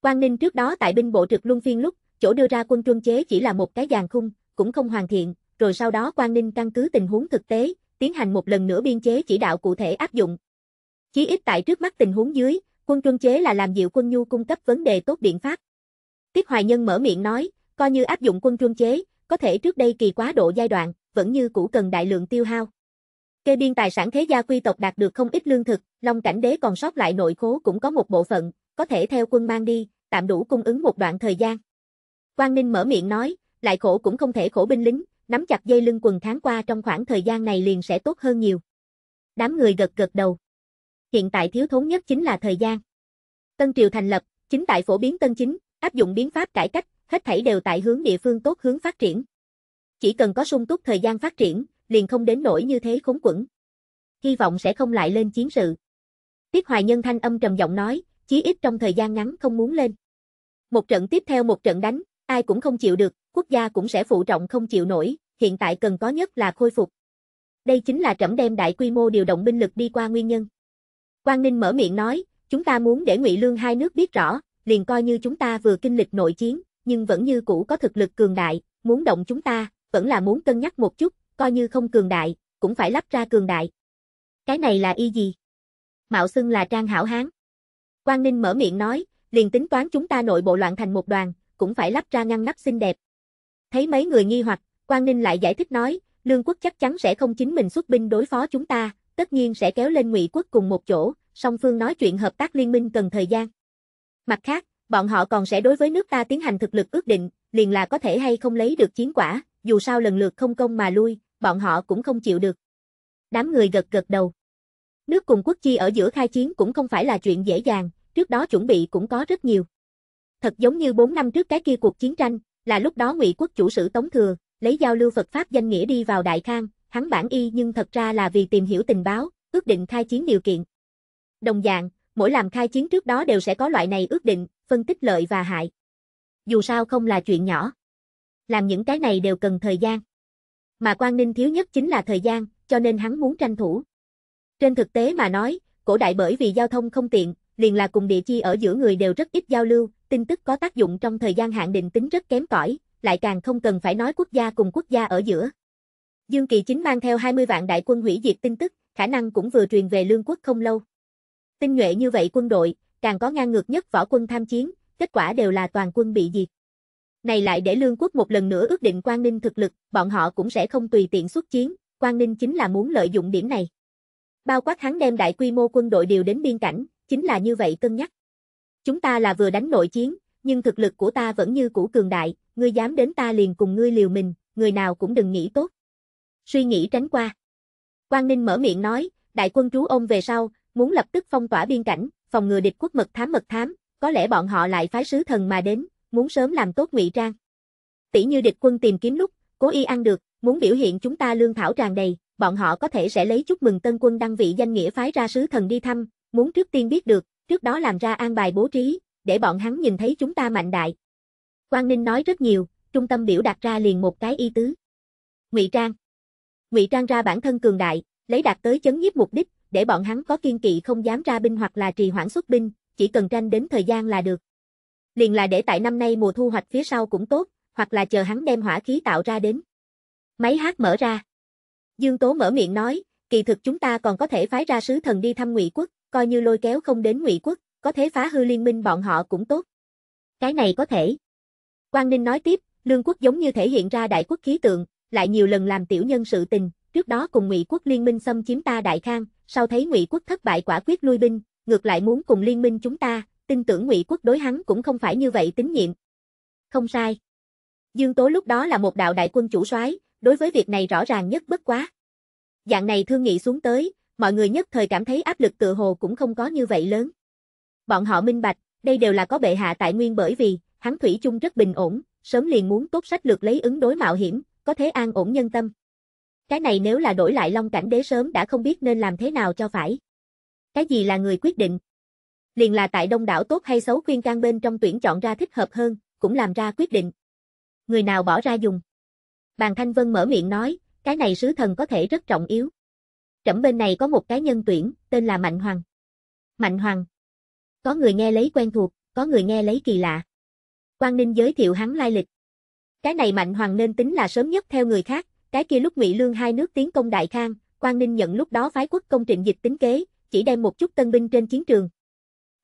Quang Ninh trước đó tại binh bộ trực luân phiên lúc, chỗ đưa ra quân truân chế chỉ là một cái giàn khung, cũng không hoàn thiện, rồi sau đó Quang Ninh căn cứ tình huống thực tế, tiến hành một lần nữa biên chế chỉ đạo cụ thể áp dụng. Chí ít tại trước mắt tình huống dưới, quân truân chế là làm dịu quân nhu cung cấp vấn đề tốt biện pháp. Tiết Hoài Nhân mở miệng nói, coi như áp dụng quân truân chế, có thể trước đây kỳ quá độ giai đoạn, vẫn như cũ cần đại lượng tiêu hao. Kê biên tài sản thế gia quy tộc đạt được không ít lương thực, Long Cảnh Đế còn sót lại nội khố cũng có một bộ phận, có thể theo quân mang đi, tạm đủ cung ứng một đoạn thời gian. Quang Ninh mở miệng nói, lại khổ cũng không thể khổ binh lính, nắm chặt dây lưng quần tháng qua trong khoảng thời gian này liền sẽ tốt hơn nhiều. Đám người gật gật đầu. Hiện tại thiếu thốn nhất chính là thời gian. Tân Triều thành lập, chính tại phổ biến tân chính, áp dụng biến pháp cải cách, hết thảy đều tại hướng địa phương tốt hướng phát triển. Chỉ cần có sung túc thời gian phát triển, liền không đến nỗi như thế khốn quẩn. Hy vọng sẽ không lại lên chiến sự. Tiết Hoài Nhân thanh âm trầm giọng nói, chí ít trong thời gian ngắn không muốn lên. Một trận tiếp theo một trận đánh, ai cũng không chịu được, quốc gia cũng sẽ phụ trọng không chịu nổi, hiện tại cần có nhất là khôi phục. Đây chính là trẫm đem đại quy mô điều động binh lực đi qua nguyên nhân. Quang Ninh mở miệng nói, chúng ta muốn để Ngụy Lương hai nước biết rõ, liền coi như chúng ta vừa kinh lịch nội chiến, nhưng vẫn như cũ có thực lực cường đại, muốn động chúng ta, vẫn là muốn cân nhắc một chút, coi như không cường đại, cũng phải lắp ra cường đại. Cái này là y gì? Mạo xưng là Trang Hảo Hán. Quang Ninh mở miệng nói, liền tính toán chúng ta nội bộ loạn thành một đoàn, cũng phải lắp ra ngăn nắp xinh đẹp. Thấy mấy người nghi hoặc, Quang Ninh lại giải thích nói, Lương quốc chắc chắn sẽ không chính mình xuất binh đối phó chúng ta, tất nhiên sẽ kéo lên Ngụy quốc cùng một chỗ, song phương nói chuyện hợp tác liên minh cần thời gian. Mặt khác, bọn họ còn sẽ đối với nước ta tiến hành thực lực ước định, liền là có thể hay không lấy được chiến quả, dù sao lần lượt không công mà lui, bọn họ cũng không chịu được. Đám người gật gật đầu. Nước cùng quốc chi ở giữa khai chiến cũng không phải là chuyện dễ dàng, trước đó chuẩn bị cũng có rất nhiều. Thật giống như 4 năm trước cái kia cuộc chiến tranh, là lúc đó ngụy quốc chủ sử Tống Thừa, lấy giao lưu Phật Pháp danh nghĩa đi vào Đại Khang, hắn bản y nhưng thật ra là vì tìm hiểu tình báo, ước định khai chiến điều kiện. Đồng dạng, mỗi làm khai chiến trước đó đều sẽ có loại này ước định, phân tích lợi và hại. Dù sao không là chuyện nhỏ. Làm những cái này đều cần thời gian mà quan Ninh thiếu nhất chính là thời gian, cho nên hắn muốn tranh thủ. Trên thực tế mà nói, cổ đại bởi vì giao thông không tiện, liền là cùng địa chi ở giữa người đều rất ít giao lưu, tin tức có tác dụng trong thời gian hạn định tính rất kém cỏi, lại càng không cần phải nói quốc gia cùng quốc gia ở giữa. Dương Kỳ chính mang theo 20 vạn đại quân hủy diệt tin tức, khả năng cũng vừa truyền về lương quốc không lâu. Tinh nhuệ như vậy quân đội, càng có ngang ngược nhất võ quân tham chiến, kết quả đều là toàn quân bị diệt này lại để lương quốc một lần nữa ước định Quang Ninh thực lực, bọn họ cũng sẽ không tùy tiện xuất chiến, Quang Ninh chính là muốn lợi dụng điểm này. Bao quát hắn đem đại quy mô quân đội điều đến biên cảnh, chính là như vậy cân nhắc. Chúng ta là vừa đánh nội chiến, nhưng thực lực của ta vẫn như cũ cường đại, ngươi dám đến ta liền cùng ngươi liều mình, người nào cũng đừng nghĩ tốt. Suy nghĩ tránh qua. Quang Ninh mở miệng nói, đại quân trú ông về sau, muốn lập tức phong tỏa biên cảnh, phòng ngừa địch quốc mật thám mật thám, có lẽ bọn họ lại phái sứ thần mà đến, muốn sớm làm tốt ngụy trang. Tỷ như địch quân tìm kiếm lúc, cố y ăn được, muốn biểu hiện chúng ta lương thảo tràn đầy, bọn họ có thể sẽ lấy chúc mừng tân quân đăng vị danh nghĩa phái ra sứ thần đi thăm, muốn trước tiên biết được, trước đó làm ra an bài bố trí, để bọn hắn nhìn thấy chúng ta mạnh đại. Quang Ninh nói rất nhiều, trung tâm biểu đặt ra liền một cái y tứ. Ngụy Trang Ngụy Trang ra bản thân cường đại, lấy đạt tới chấn nhiếp mục đích, để bọn hắn có kiên kỵ không dám ra binh hoặc là trì hoãn xuất binh, chỉ cần tranh đến thời gian là được liền là để tại năm nay mùa thu hoạch phía sau cũng tốt, hoặc là chờ hắn đem hỏa khí tạo ra đến. Máy hát mở ra. Dương Tố mở miệng nói, kỳ thực chúng ta còn có thể phái ra sứ thần đi thăm Ngụy quốc, coi như lôi kéo không đến Ngụy quốc, có thế phá hư liên minh bọn họ cũng tốt. Cái này có thể. Quang Ninh nói tiếp, Lương quốc giống như thể hiện ra đại quốc khí tượng, lại nhiều lần làm tiểu nhân sự tình, trước đó cùng Ngụy quốc liên minh xâm chiếm ta Đại Khang, sau thấy Ngụy quốc thất bại quả quyết lui binh, ngược lại muốn cùng liên minh chúng ta, tin tưởng Ngụy quốc đối hắn cũng không phải như vậy tín nhiệm. Không sai. Dương Tố lúc đó là một đạo đại quân chủ soái, đối với việc này rõ ràng nhất bất quá. Dạng này thương nghị xuống tới, mọi người nhất thời cảm thấy áp lực tự hồ cũng không có như vậy lớn. Bọn họ minh bạch, đây đều là có bệ hạ tại nguyên bởi vì, hắn thủy chung rất bình ổn, sớm liền muốn tốt sách lược lấy ứng đối mạo hiểm, có thế an ổn nhân tâm. Cái này nếu là đổi lại Long Cảnh Đế sớm đã không biết nên làm thế nào cho phải. Cái gì là người quyết định, liền là tại đông đảo tốt hay xấu khuyên can bên trong tuyển chọn ra thích hợp hơn, cũng làm ra quyết định. Người nào bỏ ra dùng? Bàn Thanh Vân mở miệng nói, cái này sứ thần có thể rất trọng yếu. Trẫm bên này có một cái nhân tuyển, tên là Mạnh Hoàng. Mạnh Hoàng. Có người nghe lấy quen thuộc, có người nghe lấy kỳ lạ. Quang Ninh giới thiệu hắn lai lịch. Cái này Mạnh Hoàng nên tính là sớm nhất theo người khác, cái kia lúc Ngụy Lương hai nước tiến công Đại Khang, Quang Ninh nhận lúc đó phái quốc công trịnh dịch tính kế, chỉ đem một chút tân binh trên chiến trường,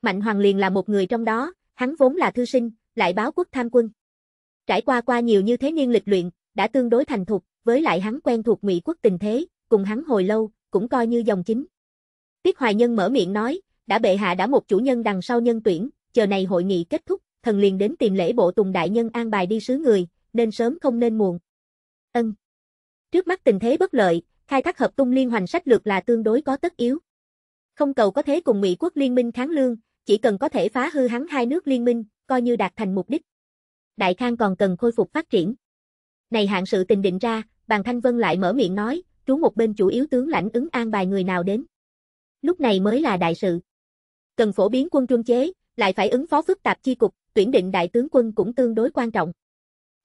Mạnh Hoàng liền là một người trong đó, hắn vốn là thư sinh, lại báo quốc tham quân. Trải qua qua nhiều như thế niên lịch luyện, đã tương đối thành thục, với lại hắn quen thuộc ngụy quốc tình thế, cùng hắn hồi lâu, cũng coi như dòng chính. Tiết Hoài Nhân mở miệng nói, đã bệ hạ đã một chủ nhân đằng sau nhân tuyển, chờ này hội nghị kết thúc, thần liền đến tìm lễ bộ tùng đại nhân an bài đi sứ người, nên sớm không nên muộn. Ân. Trước mắt tình thế bất lợi, khai thác hợp tung liên hoành sách lược là tương đối có tất yếu. Không cầu có thế cùng Mỹ quốc liên minh kháng lương, chỉ cần có thể phá hư hắn hai nước liên minh, coi như đạt thành mục đích. Đại Khang còn cần khôi phục phát triển. Này hạng sự tình định ra, bàn Thanh Vân lại mở miệng nói, trú một bên chủ yếu tướng lãnh ứng an bài người nào đến. Lúc này mới là đại sự. Cần phổ biến quân trung chế, lại phải ứng phó phức tạp chi cục, tuyển định đại tướng quân cũng tương đối quan trọng.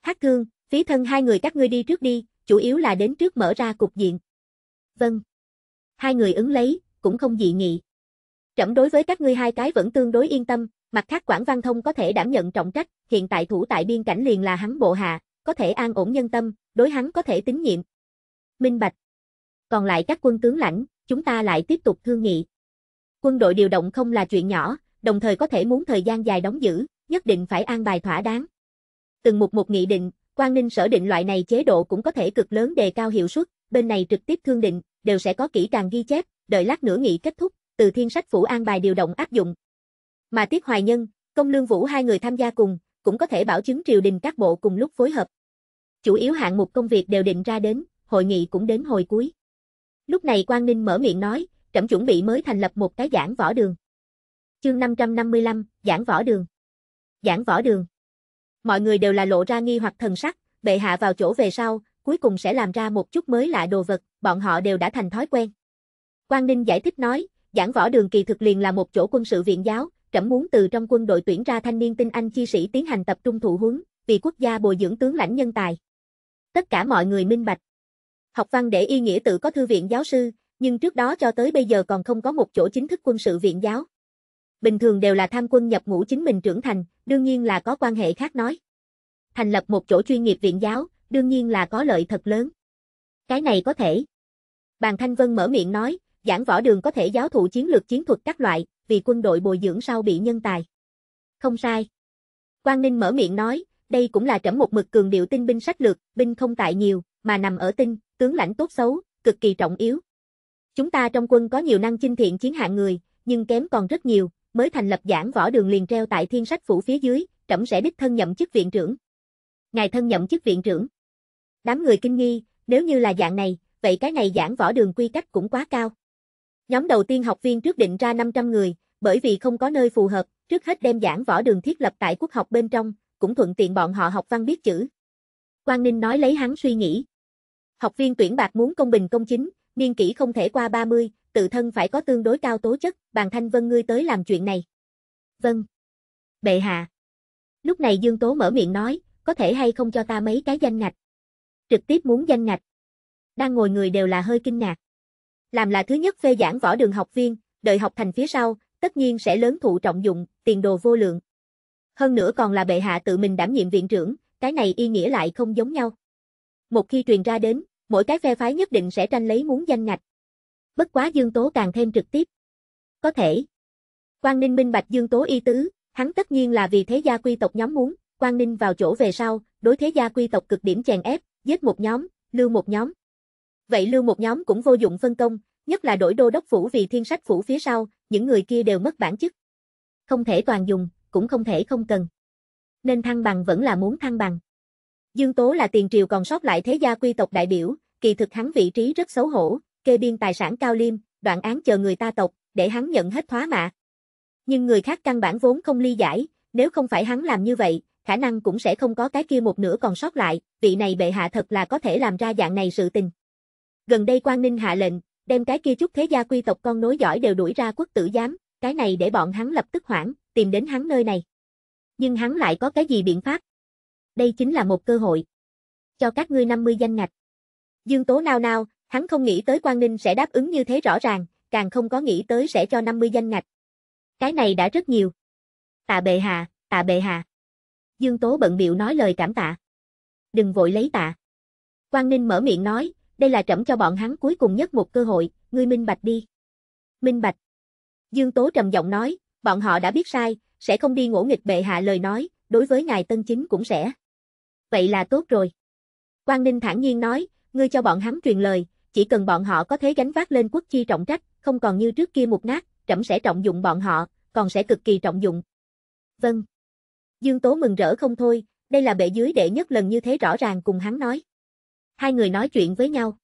Hát thương, phí thân hai người các ngươi đi trước đi, chủ yếu là đến trước mở ra cục diện. Vâng. Hai người ứng lấy, cũng không dị nghị. Trẫm đối với các ngươi hai cái vẫn tương đối yên tâm, mặt khác quản Văn Thông có thể đảm nhận trọng trách, hiện tại thủ tại biên cảnh liền là hắn bộ hạ, có thể an ổn nhân tâm, đối hắn có thể tín nhiệm. Minh Bạch. Còn lại các quân tướng lãnh, chúng ta lại tiếp tục thương nghị. Quân đội điều động không là chuyện nhỏ, đồng thời có thể muốn thời gian dài đóng giữ, nhất định phải an bài thỏa đáng. Từng một một nghị định, quan ninh sở định loại này chế độ cũng có thể cực lớn đề cao hiệu suất, bên này trực tiếp thương định, đều sẽ có kỹ càng ghi chép, đợi lát nữa nghị kết thúc, từ thiên sách phủ an bài điều động áp dụng. Mà Tiết Hoài Nhân, Công Lương Vũ hai người tham gia cùng, cũng có thể bảo chứng triều đình các bộ cùng lúc phối hợp. Chủ yếu hạng mục công việc đều định ra đến, hội nghị cũng đến hồi cuối. Lúc này Quang Ninh mở miệng nói, trẫm chuẩn bị mới thành lập một cái giảng võ đường. Chương 555, giảng võ đường. Giảng võ đường. Mọi người đều là lộ ra nghi hoặc thần sắc, bệ hạ vào chỗ về sau, cuối cùng sẽ làm ra một chút mới lạ đồ vật, bọn họ đều đã thành thói quen. Quang Ninh giải thích nói, Giảng võ đường kỳ thực liền là một chỗ quân sự viện giáo, trẫm muốn từ trong quân đội tuyển ra thanh niên tinh anh chi sĩ tiến hành tập trung thụ huấn, vì quốc gia bồi dưỡng tướng lãnh nhân tài. Tất cả mọi người minh bạch. Học văn để y nghĩa tự có thư viện giáo sư, nhưng trước đó cho tới bây giờ còn không có một chỗ chính thức quân sự viện giáo. Bình thường đều là tham quân nhập ngũ chính mình trưởng thành, đương nhiên là có quan hệ khác nói. Thành lập một chỗ chuyên nghiệp viện giáo, đương nhiên là có lợi thật lớn. Cái này có thể. Bàn Thanh Vân mở miệng nói, Giảng võ đường có thể giáo thụ chiến lược chiến thuật các loại, vì quân đội bồi dưỡng sau bị nhân tài. Không sai. Quang Ninh mở miệng nói, đây cũng là trẫm một mực cường điệu tinh binh sách lược, binh không tại nhiều, mà nằm ở tinh, tướng lãnh tốt xấu, cực kỳ trọng yếu. Chúng ta trong quân có nhiều năng chinh thiện chiến hạng người, nhưng kém còn rất nhiều, mới thành lập giảng võ đường liền treo tại thiên sách phủ phía dưới, trẫm sẽ đích thân nhậm chức viện trưởng. Ngài thân nhậm chức viện trưởng. Đám người kinh nghi, nếu như là dạng này, vậy cái này giảng võ đường quy cách cũng quá cao. Nhóm đầu tiên học viên trước định ra 500 người, bởi vì không có nơi phù hợp, trước hết đem giảng võ đường thiết lập tại quốc học bên trong, cũng thuận tiện bọn họ học văn biết chữ. Quang Ninh nói lấy hắn suy nghĩ. Học viên tuyển bạc muốn công bình công chính, niên kỷ không thể qua 30, tự thân phải có tương đối cao tố chất, bàn thanh vân ngươi tới làm chuyện này. Vâng. Bệ hạ. Lúc này Dương Tố mở miệng nói, có thể hay không cho ta mấy cái danh ngạch. Trực tiếp muốn danh ngạch. Đang ngồi người đều là hơi kinh ngạc làm là thứ nhất phê giảng võ đường học viên, đợi học thành phía sau, tất nhiên sẽ lớn thụ trọng dụng, tiền đồ vô lượng. Hơn nữa còn là bệ hạ tự mình đảm nhiệm viện trưởng, cái này y nghĩa lại không giống nhau. Một khi truyền ra đến, mỗi cái phe phái nhất định sẽ tranh lấy muốn danh ngạch. Bất quá Dương Tố càng thêm trực tiếp. Có thể. Quang Ninh minh bạch Dương Tố y tứ, hắn tất nhiên là vì thế gia quy tộc nhóm muốn, Quang Ninh vào chỗ về sau, đối thế gia quy tộc cực điểm chèn ép, giết một nhóm, lưu một nhóm. Vậy lưu một nhóm cũng vô dụng phân công, nhất là đổi đô đốc phủ vì thiên sách phủ phía sau, những người kia đều mất bản chức. Không thể toàn dùng, cũng không thể không cần. Nên thăng bằng vẫn là muốn thăng bằng. Dương Tố là tiền triều còn sót lại thế gia quy tộc đại biểu, kỳ thực hắn vị trí rất xấu hổ, kê biên tài sản cao liêm, đoạn án chờ người ta tộc, để hắn nhận hết thoá mạ. Nhưng người khác căn bản vốn không ly giải, nếu không phải hắn làm như vậy, khả năng cũng sẽ không có cái kia một nửa còn sót lại, vị này bệ hạ thật là có thể làm ra dạng này sự tình. Gần đây quan Ninh hạ lệnh, đem cái kia chút thế gia quy tộc con nối giỏi đều đuổi ra quốc tử giám, cái này để bọn hắn lập tức hoảng, tìm đến hắn nơi này. Nhưng hắn lại có cái gì biện pháp? Đây chính là một cơ hội. Cho các ngươi 50 danh ngạch. Dương Tố nao nao, hắn không nghĩ tới quan Ninh sẽ đáp ứng như thế rõ ràng, càng không có nghĩ tới sẽ cho 50 danh ngạch. Cái này đã rất nhiều. Tạ bệ hạ, tạ bệ hạ. Dương Tố bận biệu nói lời cảm tạ. Đừng vội lấy tạ. quan Ninh mở miệng nói, đây là trẫm cho bọn hắn cuối cùng nhất một cơ hội, ngươi minh bạch đi. Minh bạch. Dương Tố trầm giọng nói, bọn họ đã biết sai, sẽ không đi ngỗ nghịch bệ hạ lời nói, đối với ngài tân chính cũng sẽ. Vậy là tốt rồi. Quang Ninh thản nhiên nói, ngươi cho bọn hắn truyền lời, chỉ cần bọn họ có thể gánh vác lên quốc chi trọng trách, không còn như trước kia một nát, trẫm sẽ trọng dụng bọn họ, còn sẽ cực kỳ trọng dụng. Vâng. Dương Tố mừng rỡ không thôi, đây là bệ dưới đệ nhất lần như thế rõ ràng cùng hắn nói. Hai người nói chuyện với nhau.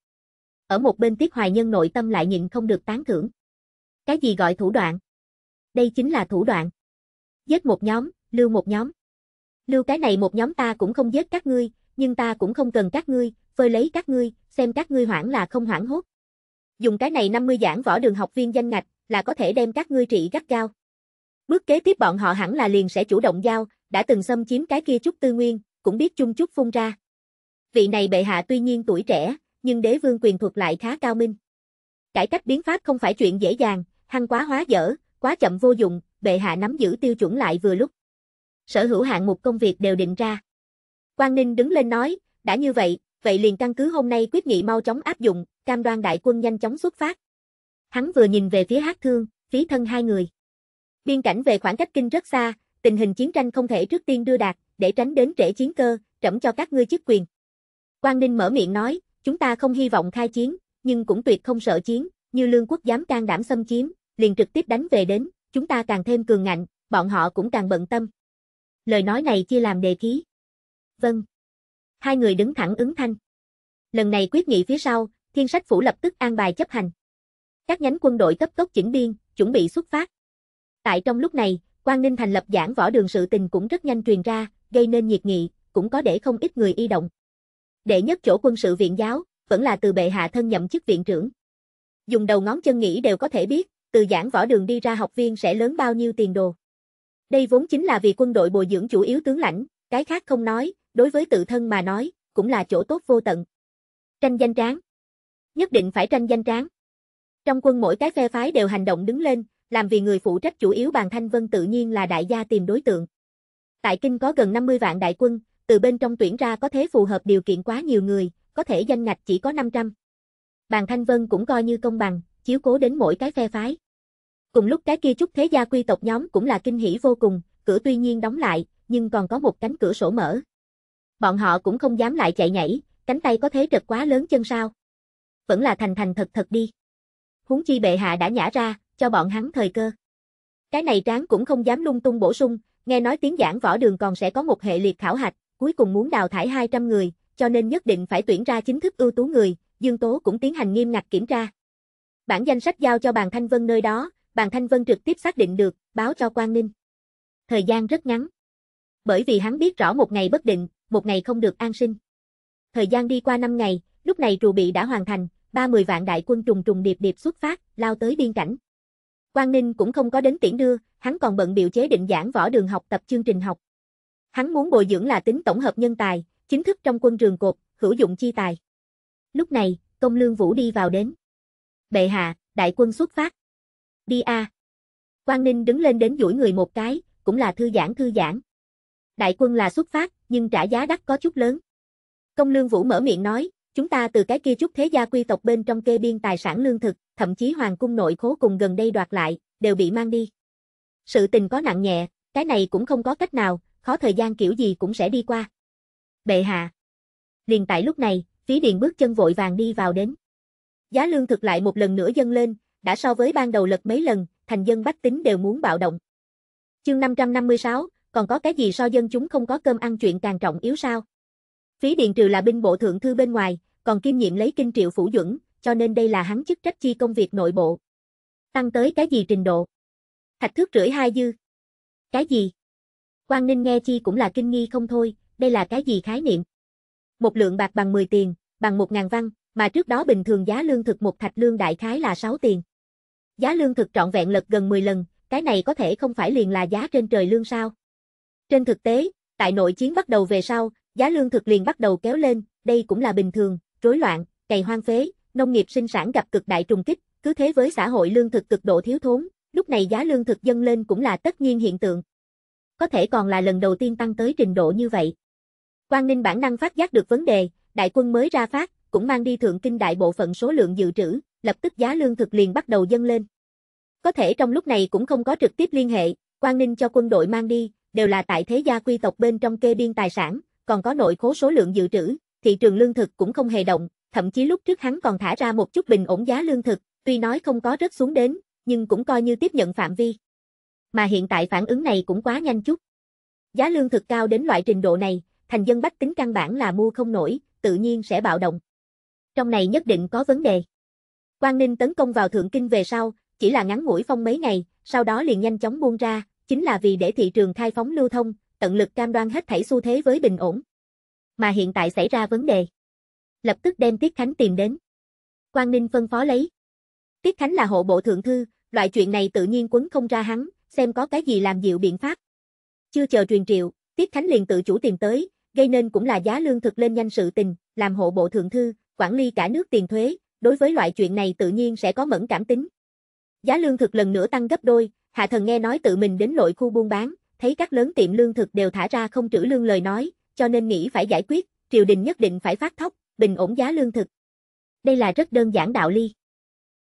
Ở một bên Tiết Hoài Nhân nội tâm lại nhịn không được tán thưởng. Cái gì gọi thủ đoạn? Đây chính là thủ đoạn. Giết một nhóm, lưu một nhóm. Lưu cái này một nhóm ta cũng không giết các ngươi, nhưng ta cũng không cần các ngươi, phơi lấy các ngươi, xem các ngươi hoảng là không hoảng hốt. Dùng cái này 50 giảng võ đường học viên danh ngạch, là có thể đem các ngươi trị gắt cao Bước kế tiếp bọn họ hẳn là liền sẽ chủ động giao, đã từng xâm chiếm cái kia chút tư nguyên, cũng biết chung chút phun ra vị này bệ hạ tuy nhiên tuổi trẻ, nhưng đế vương quyền thuật lại khá cao minh. Cải cách biến pháp không phải chuyện dễ dàng, hăng quá hóa dở, quá chậm vô dụng, bệ hạ nắm giữ tiêu chuẩn lại vừa lúc. Sở hữu hạng mục công việc đều định ra. Quang Ninh đứng lên nói, đã như vậy, vậy liền căn cứ hôm nay quyết nghị mau chóng áp dụng, cam đoan đại quân nhanh chóng xuất phát. Hắn vừa nhìn về phía hát thương, phí thân hai người. Biên cảnh về khoảng cách kinh rất xa, tình hình chiến tranh không thể trước tiên đưa đạt, để tránh đến trễ chiến cơ, trẫm cho các ngươi chức quyền. Quang Ninh mở miệng nói, chúng ta không hy vọng khai chiến, nhưng cũng tuyệt không sợ chiến, như lương quốc dám can đảm xâm chiếm, liền trực tiếp đánh về đến, chúng ta càng thêm cường ngạnh, bọn họ cũng càng bận tâm. Lời nói này chia làm đề khí. Vâng. Hai người đứng thẳng ứng thanh. Lần này quyết nghị phía sau, thiên sách phủ lập tức an bài chấp hành. Các nhánh quân đội cấp tốc chỉnh biên, chuẩn bị xuất phát. Tại trong lúc này, Quang Ninh thành lập giảng võ đường sự tình cũng rất nhanh truyền ra, gây nên nhiệt nghị, cũng có để không ít người y động đệ nhất chỗ quân sự viện giáo, vẫn là từ bệ hạ thân nhậm chức viện trưởng. Dùng đầu ngón chân nghĩ đều có thể biết, từ giảng võ đường đi ra học viên sẽ lớn bao nhiêu tiền đồ. Đây vốn chính là vì quân đội bồi dưỡng chủ yếu tướng lãnh, cái khác không nói, đối với tự thân mà nói, cũng là chỗ tốt vô tận. Tranh danh tráng. Nhất định phải tranh danh tráng. Trong quân mỗi cái phe phái đều hành động đứng lên, làm vì người phụ trách chủ yếu bàn thanh vân tự nhiên là đại gia tìm đối tượng. Tại Kinh có gần 50 vạn đại quân, từ bên trong tuyển ra có thế phù hợp điều kiện quá nhiều người, có thể danh ngạch chỉ có 500. Bàn Thanh Vân cũng coi như công bằng, chiếu cố đến mỗi cái phe phái. Cùng lúc cái kia chút thế gia quy tộc nhóm cũng là kinh hỉ vô cùng, cửa tuy nhiên đóng lại, nhưng còn có một cánh cửa sổ mở. Bọn họ cũng không dám lại chạy nhảy, cánh tay có thế trật quá lớn chân sao. Vẫn là thành thành thật thật đi. Huống chi bệ hạ đã nhả ra, cho bọn hắn thời cơ. Cái này tráng cũng không dám lung tung bổ sung, nghe nói tiếng giảng võ đường còn sẽ có một hệ liệt khảo hạch, cuối cùng muốn đào thải 200 người, cho nên nhất định phải tuyển ra chính thức ưu tú người, Dương Tố cũng tiến hành nghiêm ngặt kiểm tra. Bản danh sách giao cho bàn Thanh Vân nơi đó, bàn Thanh Vân trực tiếp xác định được, báo cho Quang Ninh. Thời gian rất ngắn. Bởi vì hắn biết rõ một ngày bất định, một ngày không được an sinh. Thời gian đi qua 5 ngày, lúc này trù bị đã hoàn thành, ba mười vạn đại quân trùng trùng điệp điệp xuất phát, lao tới biên cảnh. Quang Ninh cũng không có đến tiễn đưa, hắn còn bận biểu chế định giảng võ đường học tập chương trình học. Hắn muốn bồi dưỡng là tính tổng hợp nhân tài, chính thức trong quân trường cột, hữu dụng chi tài. Lúc này, công lương vũ đi vào đến. Bệ hạ, đại quân xuất phát. Đi a. Quang Ninh đứng lên đến duỗi người một cái, cũng là thư giãn thư giãn. Đại quân là xuất phát, nhưng trả giá đắt có chút lớn. Công lương vũ mở miệng nói, chúng ta từ cái kia chút thế gia quy tộc bên trong kê biên tài sản lương thực, thậm chí hoàng cung nội khố cùng gần đây đoạt lại, đều bị mang đi. Sự tình có nặng nhẹ, cái này cũng không có cách nào, khó thời gian kiểu gì cũng sẽ đi qua. Bệ hạ. Liền tại lúc này, phí điện bước chân vội vàng đi vào đến. Giá lương thực lại một lần nữa dâng lên, đã so với ban đầu lật mấy lần, thành dân bách tính đều muốn bạo động. Chương 556, còn có cái gì so dân chúng không có cơm ăn chuyện càng trọng yếu sao? Phí điện trừ là binh bộ thượng thư bên ngoài, còn kiêm nhiệm lấy kinh triệu phủ dưỡng, cho nên đây là hắn chức trách chi công việc nội bộ. Tăng tới cái gì trình độ? Thạch thước rưỡi hai dư. Cái gì? Quang Ninh nghe chi cũng là kinh nghi không thôi, đây là cái gì khái niệm? Một lượng bạc bằng 10 tiền, bằng 1.000 văn, mà trước đó bình thường giá lương thực một thạch lương đại khái là 6 tiền. Giá lương thực trọn vẹn lật gần 10 lần, cái này có thể không phải liền là giá trên trời lương sao? Trên thực tế, tại nội chiến bắt đầu về sau, giá lương thực liền bắt đầu kéo lên, đây cũng là bình thường, rối loạn, cày hoang phế, nông nghiệp sinh sản gặp cực đại trùng kích, cứ thế với xã hội lương thực cực độ thiếu thốn, lúc này giá lương thực dâng lên cũng là tất nhiên hiện tượng có thể còn là lần đầu tiên tăng tới trình độ như vậy. Quang Ninh bản năng phát giác được vấn đề, đại quân mới ra phát, cũng mang đi thượng kinh đại bộ phận số lượng dự trữ, lập tức giá lương thực liền bắt đầu dâng lên. Có thể trong lúc này cũng không có trực tiếp liên hệ, Quang Ninh cho quân đội mang đi, đều là tại thế gia quy tộc bên trong kê biên tài sản, còn có nội khố số lượng dự trữ, thị trường lương thực cũng không hề động, thậm chí lúc trước hắn còn thả ra một chút bình ổn giá lương thực, tuy nói không có rớt xuống đến, nhưng cũng coi như tiếp nhận phạm vi mà hiện tại phản ứng này cũng quá nhanh chút. Giá lương thực cao đến loại trình độ này, thành dân bách tính căn bản là mua không nổi, tự nhiên sẽ bạo động. Trong này nhất định có vấn đề. Quang Ninh tấn công vào Thượng Kinh về sau, chỉ là ngắn ngủi phong mấy ngày, sau đó liền nhanh chóng buông ra, chính là vì để thị trường khai phóng lưu thông, tận lực cam đoan hết thảy xu thế với bình ổn. Mà hiện tại xảy ra vấn đề. Lập tức đem Tiết Khánh tìm đến. Quang Ninh phân phó lấy. Tiết Khánh là hộ bộ thượng thư, loại chuyện này tự nhiên quấn không ra hắn, xem có cái gì làm dịu biện pháp. Chưa chờ truyền triệu, Tiết Khánh liền tự chủ tìm tới, gây nên cũng là giá lương thực lên nhanh sự tình, làm hộ bộ thượng thư, quản lý cả nước tiền thuế, đối với loại chuyện này tự nhiên sẽ có mẫn cảm tính. Giá lương thực lần nữa tăng gấp đôi, Hạ Thần nghe nói tự mình đến nội khu buôn bán, thấy các lớn tiệm lương thực đều thả ra không trữ lương lời nói, cho nên nghĩ phải giải quyết, triều đình nhất định phải phát thóc, bình ổn giá lương thực. Đây là rất đơn giản đạo lý.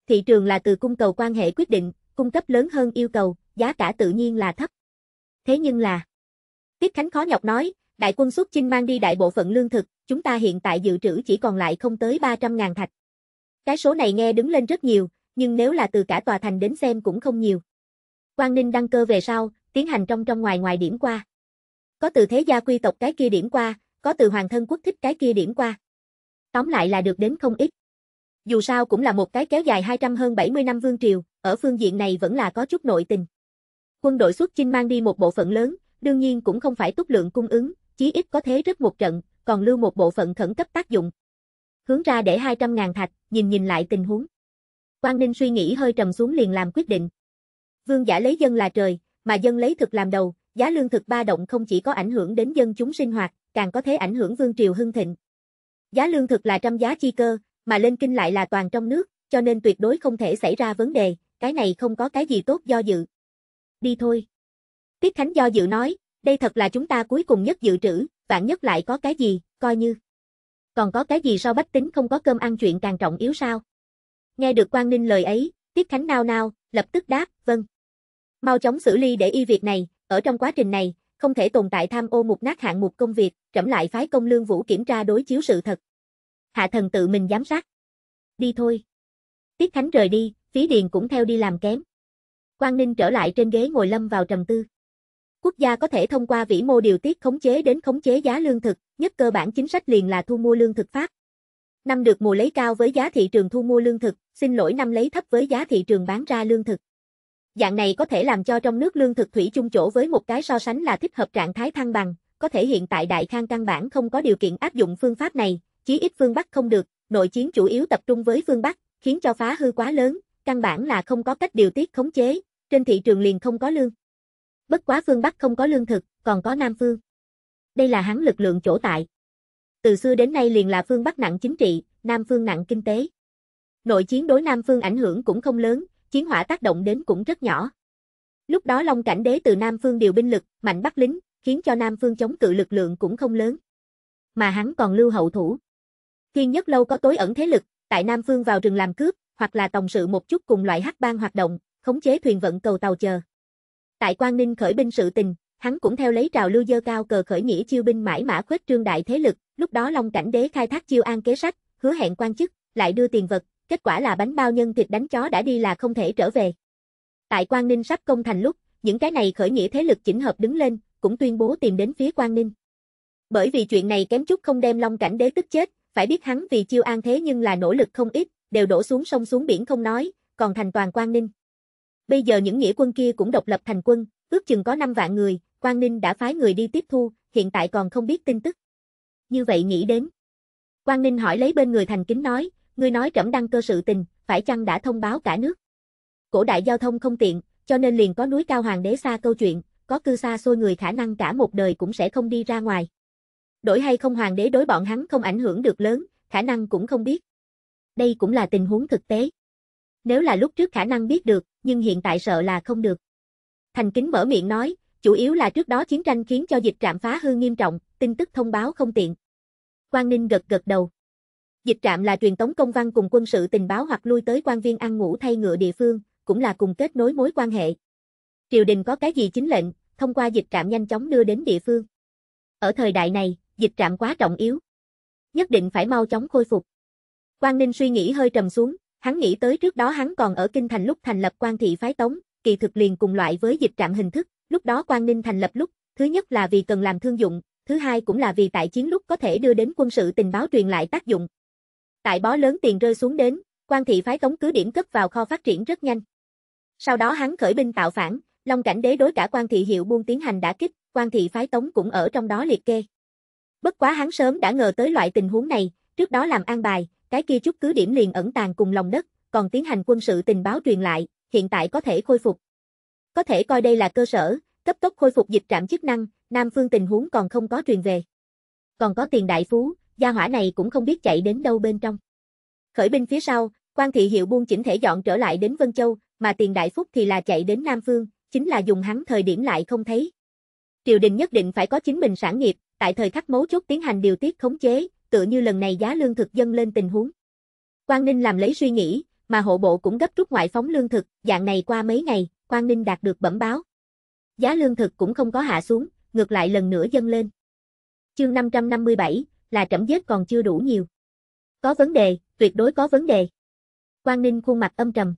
Thị trường là từ cung cầu quan hệ quyết định, cung cấp lớn hơn yêu cầu, giá cả tự nhiên là thấp. Thế nhưng là... Tiết Khánh khó nhọc nói, đại quân xuất chinh mang đi đại bộ phận lương thực, chúng ta hiện tại dự trữ chỉ còn lại không tới 300.000 thạch. Cái số này nghe đứng lên rất nhiều, nhưng nếu là từ cả tòa thành đến xem cũng không nhiều. Quang Ninh đăng cơ về sau, tiến hành trong trong ngoài ngoài điểm qua. Có từ thế gia quy tộc cái kia điểm qua, có từ hoàng thân quốc thích cái kia điểm qua. Tóm lại là được đến không ít. Dù sao cũng là một cái kéo dài 200 hơn 70 năm vương triều, ở phương diện này vẫn là có chút nội tình. Quân đội xuất chinh mang đi một bộ phận lớn, đương nhiên cũng không phải túc lượng cung ứng, chí ít có thế rất một trận, còn lưu một bộ phận khẩn cấp tác dụng. Hướng ra để 200.000 thạch, nhìn nhìn lại tình huống. Quang Ninh suy nghĩ hơi trầm xuống liền làm quyết định. Vương giả lấy dân là trời, mà dân lấy thực làm đầu, giá lương thực ba động không chỉ có ảnh hưởng đến dân chúng sinh hoạt, càng có thể ảnh hưởng vương triều hưng thịnh. Giá lương thực là trăm giá chi cơ, mà lên kinh lại là toàn trong nước, cho nên tuyệt đối không thể xảy ra vấn đề, cái này không có cái gì tốt do dự đi thôi. Tiết Khánh do dự nói, đây thật là chúng ta cuối cùng nhất dự trữ, vạn nhất lại có cái gì, coi như. Còn có cái gì sao bách tính không có cơm ăn chuyện càng trọng yếu sao? Nghe được Quang Ninh lời ấy, Tiết Khánh nao nao, lập tức đáp, vâng. Mau chóng xử lý để y việc này, ở trong quá trình này, không thể tồn tại tham ô một nát hạng mục công việc, trẫm lại phái công lương vũ kiểm tra đối chiếu sự thật. Hạ thần tự mình giám sát. Đi thôi. Tiết Khánh rời đi, phí điền cũng theo đi làm kém. Quang Ninh trở lại trên ghế ngồi lâm vào trầm tư. Quốc gia có thể thông qua vĩ mô điều tiết khống chế đến khống chế giá lương thực, nhất cơ bản chính sách liền là thu mua lương thực phát. Năm được mùa lấy cao với giá thị trường thu mua lương thực, xin lỗi năm lấy thấp với giá thị trường bán ra lương thực. Dạng này có thể làm cho trong nước lương thực thủy chung chỗ với một cái so sánh là thích hợp trạng thái thăng bằng, có thể hiện tại đại khang căn bản không có điều kiện áp dụng phương pháp này, chí ít phương Bắc không được, nội chiến chủ yếu tập trung với phương Bắc, khiến cho phá hư quá lớn, căn bản là không có cách điều tiết khống chế, trên thị trường liền không có lương. Bất quá phương Bắc không có lương thực, còn có Nam Phương. Đây là hắn lực lượng chỗ tại. Từ xưa đến nay liền là phương Bắc nặng chính trị, Nam Phương nặng kinh tế. Nội chiến đối Nam Phương ảnh hưởng cũng không lớn, chiến hỏa tác động đến cũng rất nhỏ. Lúc đó Long Cảnh Đế từ Nam Phương điều binh lực, mạnh bắt lính, khiến cho Nam Phương chống cự lực lượng cũng không lớn. Mà hắn còn lưu hậu thủ. Thiên Nhất Lâu có tối ẩn thế lực, tại Nam Phương vào rừng làm cướp, hoặc là tổng sự một chút cùng loại hắc bang hoạt động, khống chế thuyền vận cầu tàu chờ. Tại Quang Ninh khởi binh sự tình, hắn cũng theo lấy trào lưu dơ cao cờ khởi nghĩa chiêu binh mãi mã khuếch trương đại thế lực, lúc đó Long Cảnh Đế khai thác chiêu an kế sách, hứa hẹn quan chức, lại đưa tiền vật, kết quả là bánh bao nhân thịt đánh chó đã đi là không thể trở về. Tại Quang Ninh sắp công thành lúc, những cái này khởi nghĩa thế lực chỉnh hợp đứng lên, cũng tuyên bố tìm đến phía Quang Ninh. Bởi vì chuyện này kém chút không đem Long Cảnh Đế tức chết, phải biết hắn vì chiêu an thế nhưng là nỗ lực không ít, đều đổ xuống sông xuống biển không nói, còn thành toàn Quang Ninh. Bây giờ những nghĩa quân kia cũng độc lập thành quân, ước chừng có 5 vạn người, Quang Ninh đã phái người đi tiếp thu, hiện tại còn không biết tin tức. Như vậy nghĩ đến. Quang Ninh hỏi lấy bên người thành kính nói, người nói trẫm đăng cơ sự tình, phải chăng đã thông báo cả nước? Cổ đại giao thông không tiện, cho nên liền có núi cao hoàng đế xa câu chuyện, có cư xa xôi người khả năng cả một đời cũng sẽ không đi ra ngoài. Đổi hay không hoàng đế đối bọn hắn không ảnh hưởng được lớn, khả năng cũng không biết. Đây cũng là tình huống thực tế. Nếu là lúc trước khả năng biết được, nhưng hiện tại sợ là không được. Thành kính mở miệng nói, chủ yếu là trước đó chiến tranh khiến cho dịch trạm phá hư nghiêm trọng, tin tức thông báo không tiện. Quang Ninh gật gật đầu. Dịch trạm là truyền tống công văn cùng quân sự tình báo hoặc lui tới quan viên ăn ngủ thay ngựa địa phương, cũng là cùng kết nối mối quan hệ. Triều đình có cái gì chính lệnh, thông qua dịch trạm nhanh chóng đưa đến địa phương. Ở thời đại này, dịch trạm quá trọng yếu. Nhất định phải mau chóng khôi phục. Quang Ninh suy nghĩ hơi trầm xuống, Hắn nghĩ tới trước đó hắn còn ở Kinh Thành lúc thành lập quan thị phái tống, kỳ thực liền cùng loại với dịch trạm hình thức, lúc đó quan ninh thành lập lúc, thứ nhất là vì cần làm thương dụng, thứ hai cũng là vì tại chiến lúc có thể đưa đến quân sự tình báo truyền lại tác dụng. Tại bó lớn tiền rơi xuống đến, quan thị phái tống cứ điểm cất vào kho phát triển rất nhanh. Sau đó hắn khởi binh tạo phản, Long cảnh đế đối cả quan thị hiệu buôn tiến hành đã kích, quan thị phái tống cũng ở trong đó liệt kê. Bất quá hắn sớm đã ngờ tới loại tình huống này, trước đó làm an bài, cái kia chút cứ điểm liền ẩn tàng cùng lòng đất, còn tiến hành quân sự tình báo truyền lại, hiện tại có thể khôi phục. Có thể coi đây là cơ sở, cấp tốc khôi phục dịch trạm chức năng, Nam Phương tình huống còn không có truyền về. Còn có tiền đại phú, gia hỏa này cũng không biết chạy đến đâu bên trong. Khởi binh phía sau, quan thị hiệu buông chỉnh thể dọn trở lại đến Vân Châu, mà tiền đại phúc thì là chạy đến Nam Phương, chính là dùng hắn thời điểm lại không thấy. Triều đình nhất định phải có chính mình sản nghiệp, tại thời khắc mấu chốt tiến hành điều tiết khống chế, tựa như lần này giá lương thực dâng lên tình huống. Quang Ninh làm lấy suy nghĩ, mà hộ bộ cũng gấp rút ngoại phóng lương thực, dạng này qua mấy ngày, Quang Ninh đạt được bẩm báo. Giá lương thực cũng không có hạ xuống, ngược lại lần nữa dâng lên. Chương 557, là trẫm giết còn chưa đủ nhiều. Có vấn đề, tuyệt đối có vấn đề. Quang Ninh khuôn mặt âm trầm.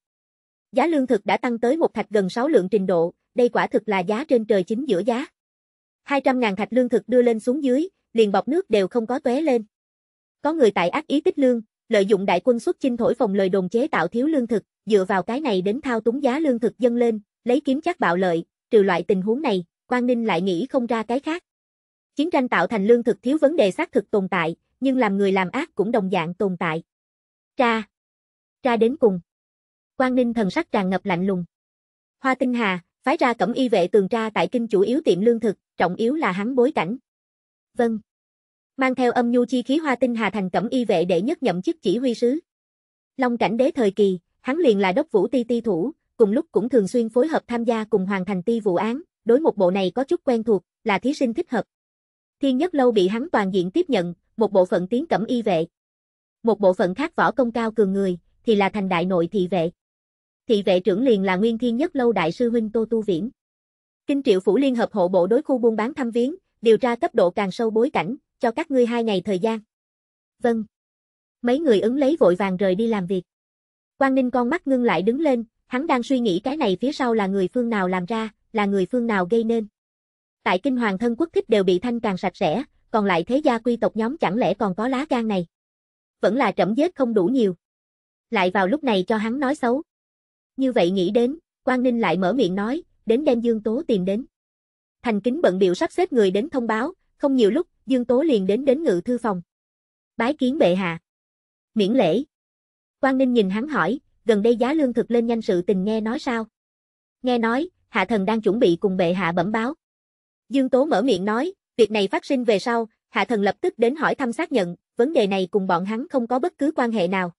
Giá lương thực đã tăng tới một thạch gần 6 lượng trình độ, đây quả thực là giá trên trời chính giữa giá. 200.000 thạch lương thực đưa lên xuống dưới, liền bọc nước đều không có tóe lên. Có người tại ác ý tích lương, lợi dụng đại quân xuất chinh thổi phồng lời đồn chế tạo thiếu lương thực, dựa vào cái này đến thao túng giá lương thực dâng lên, lấy kiếm chắc bạo lợi, trừ loại tình huống này, quan Ninh lại nghĩ không ra cái khác. Chiến tranh tạo thành lương thực thiếu vấn đề xác thực tồn tại, nhưng làm người làm ác cũng đồng dạng tồn tại. Ra, ra đến cùng. Quan Ninh thần sắc tràn ngập lạnh lùng. Hoa Tinh Hà, phái ra cẩm y vệ tường tra tại kinh chủ yếu tiệm lương thực, trọng yếu là hắn bối cảnh. Vâng mang theo âm nhu chi khí hoa tinh hà thành cẩm y vệ để nhất nhậm chức chỉ huy sứ. Long cảnh đế thời kỳ, hắn liền là đốc vũ ti ti thủ, cùng lúc cũng thường xuyên phối hợp tham gia cùng hoàn thành ti vụ án, đối một bộ này có chút quen thuộc, là thí sinh thích hợp. Thiên nhất lâu bị hắn toàn diện tiếp nhận, một bộ phận tiến cẩm y vệ. Một bộ phận khác võ công cao cường người, thì là thành đại nội thị vệ. Thị vệ trưởng liền là nguyên thiên nhất lâu đại sư huynh Tô Tu Viễn. Kinh triệu phủ liên hợp hộ bộ đối khu buôn bán thăm viếng, điều tra cấp độ càng sâu bối cảnh, cho các ngươi hai ngày thời gian. Vâng. Mấy người ứng lấy vội vàng rời đi làm việc. Quang Ninh con mắt ngưng lại đứng lên, hắn đang suy nghĩ cái này phía sau là người phương nào làm ra, là người phương nào gây nên. Tại kinh hoàng thân quốc thích đều bị thanh càng sạch sẽ, còn lại thế gia quy tộc nhóm chẳng lẽ còn có lá gan này. Vẫn là trẫm giết không đủ nhiều. Lại vào lúc này cho hắn nói xấu. Như vậy nghĩ đến, Quang Ninh lại mở miệng nói, đến đem Dương Tố tìm đến. Thành kính bận biểu sắp xếp người đến thông báo, không nhiều lúc, Dương Tố liền đến đến ngự thư phòng. Bái kiến bệ hạ. Miễn lễ. Quang Ninh nhìn hắn hỏi, gần đây giá lương thực lên nhanh sự tình nghe nói sao? Nghe nói, hạ thần đang chuẩn bị cùng bệ hạ bẩm báo. Dương Tố mở miệng nói, việc này phát sinh về sau, hạ thần lập tức đến hỏi thăm xác nhận, vấn đề này cùng bọn hắn không có bất cứ quan hệ nào.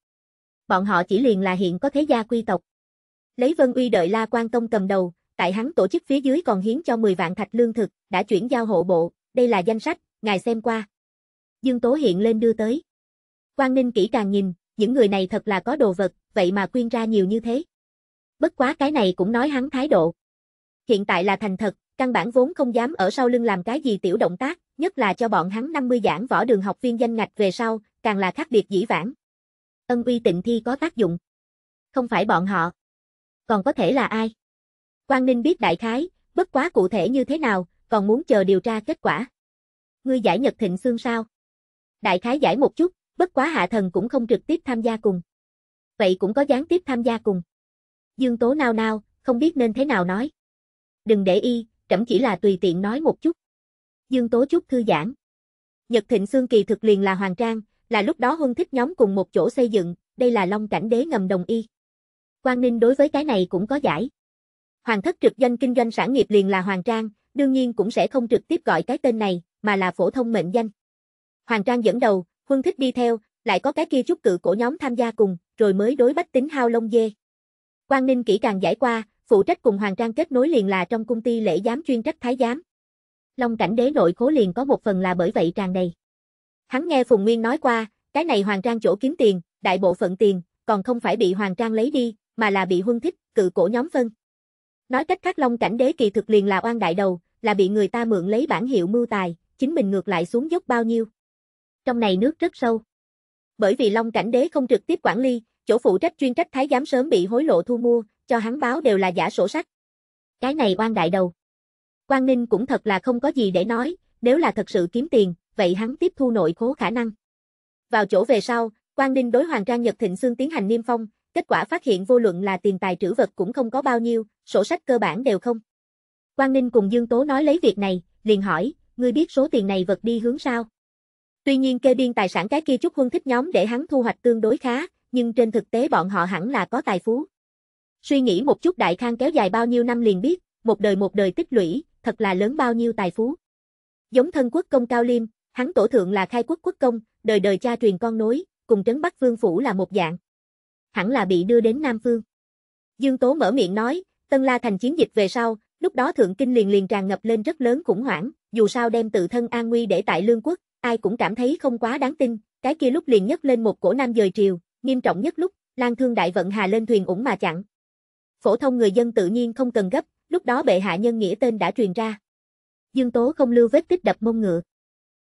Bọn họ chỉ liền là hiện có thế gia quy tộc. Lấy Vân Uy đợi La Quan Tông cầm đầu, tại hắn tổ chức phía dưới còn hiến cho 10 vạn thạch lương thực, đã chuyển giao hộ bộ, đây là danh sách, ngài xem qua. Dương Tố hiện lên đưa tới. Quang Ninh kỹ càng nhìn, những người này thật là có đồ vật, vậy mà quyên ra nhiều như thế. Bất quá cái này cũng nói hắn thái độ. Hiện tại là thành thật, căn bản vốn không dám ở sau lưng làm cái gì tiểu động tác, nhất là cho bọn hắn 50 giảng võ đường học viên danh ngạch về sau, càng là khác biệt dĩ vãng. Ân uy tịnh thi có tác dụng. Không phải bọn họ. Còn có thể là ai? Quang Ninh biết đại khái, bất quá cụ thể như thế nào, còn muốn chờ điều tra kết quả ngươi giải Nhật Thịnh Xương sao? Đại khái giải một chút, bất quá hạ thần cũng không trực tiếp tham gia cùng. Vậy cũng có gián tiếp tham gia cùng. Dương Tố nao nao, không biết nên thế nào nói. Đừng để y, trẫm chỉ là tùy tiện nói một chút. Dương Tố chút thư giãn. Nhật Thịnh Xương kỳ thực liền là hoàng trang, là lúc đó hôn thích nhóm cùng một chỗ xây dựng, đây là long cảnh đế ngầm đồng y. Quang Ninh đối với cái này cũng có giải. Hoàng thất trực doanh kinh doanh sản nghiệp liền là hoàng trang, đương nhiên cũng sẽ không trực tiếp gọi cái tên này, mà là phổ thông mệnh danh. Hoàng Trang dẫn đầu, Huân Thích đi theo, lại có cái kia chút cự cổ nhóm tham gia cùng, rồi mới đối bách tính hao lông dê. Quang Ninh kỹ càng giải qua, phụ trách cùng Hoàng Trang kết nối liền là trong công ty lễ giám chuyên trách thái giám. Long cảnh đế nội khố liền có một phần là bởi vậy tràn đầy. Hắn nghe Phùng Nguyên nói qua, cái này Hoàng Trang chỗ kiếm tiền, đại bộ phận tiền, còn không phải bị Hoàng Trang lấy đi, mà là bị huân thích, cự cổ nhóm phân. Nói cách khác Long cảnh đế kỳ thực liền là oan đại đầu, là bị người ta mượn lấy bản hiệu mưu tài, chính mình ngược lại xuống dốc bao nhiêu. Trong này nước rất sâu. Bởi vì Long Cảnh Đế không trực tiếp quản lý, chỗ phụ trách chuyên trách thái giám sớm bị hối lộ thu mua, cho hắn báo đều là giả sổ sách. Cái này oan đại đầu. Quang Ninh cũng thật là không có gì để nói, nếu là thật sự kiếm tiền, vậy hắn tiếp thu nội khố khả năng. Vào chỗ về sau, Quang Ninh đối Hoàng Trang Nhật Thịnh Sương tiến hành niêm phong, kết quả phát hiện vô luận là tiền tài trữ vật cũng không có bao nhiêu, sổ sách cơ bản đều không. Quang Ninh cùng Dương Tố nói lấy việc này, liền hỏi, ngươi biết số tiền này vật đi hướng sao. Tuy nhiên kê biên tài sản cái kia chút huân thích nhóm để hắn thu hoạch tương đối khá, nhưng trên thực tế bọn họ hẳn là có tài phú. Suy nghĩ một chút đại khang kéo dài bao nhiêu năm liền biết, một đời một đời tích lũy, thật là lớn bao nhiêu tài phú. Giống thân quốc công Cao Liêm, hắn tổ thượng là khai quốc quốc công, đời đời cha truyền con nối, cùng trấn Bắc Vương Phủ là một dạng. Hẳn là bị đưa đến Nam Phương. Dương Tố mở miệng nói, Tân La thành chiến dịch về sau, lúc đó Thượng Kinh liền liền tràn ngập lên rất lớn khủng hoảng, dù sao đem tự thân an nguy để tại lương quốc, ai cũng cảm thấy không quá đáng tin, cái kia lúc liền nhấc lên một cổ nam dời triều, nghiêm trọng nhất lúc, lang Thương đại vận hà lên thuyền ủng mà chặn. Phổ thông người dân tự nhiên không cần gấp, lúc đó bệ hạ nhân nghĩa tên đã truyền ra. Dương Tố không lưu vết tích đập mông ngựa.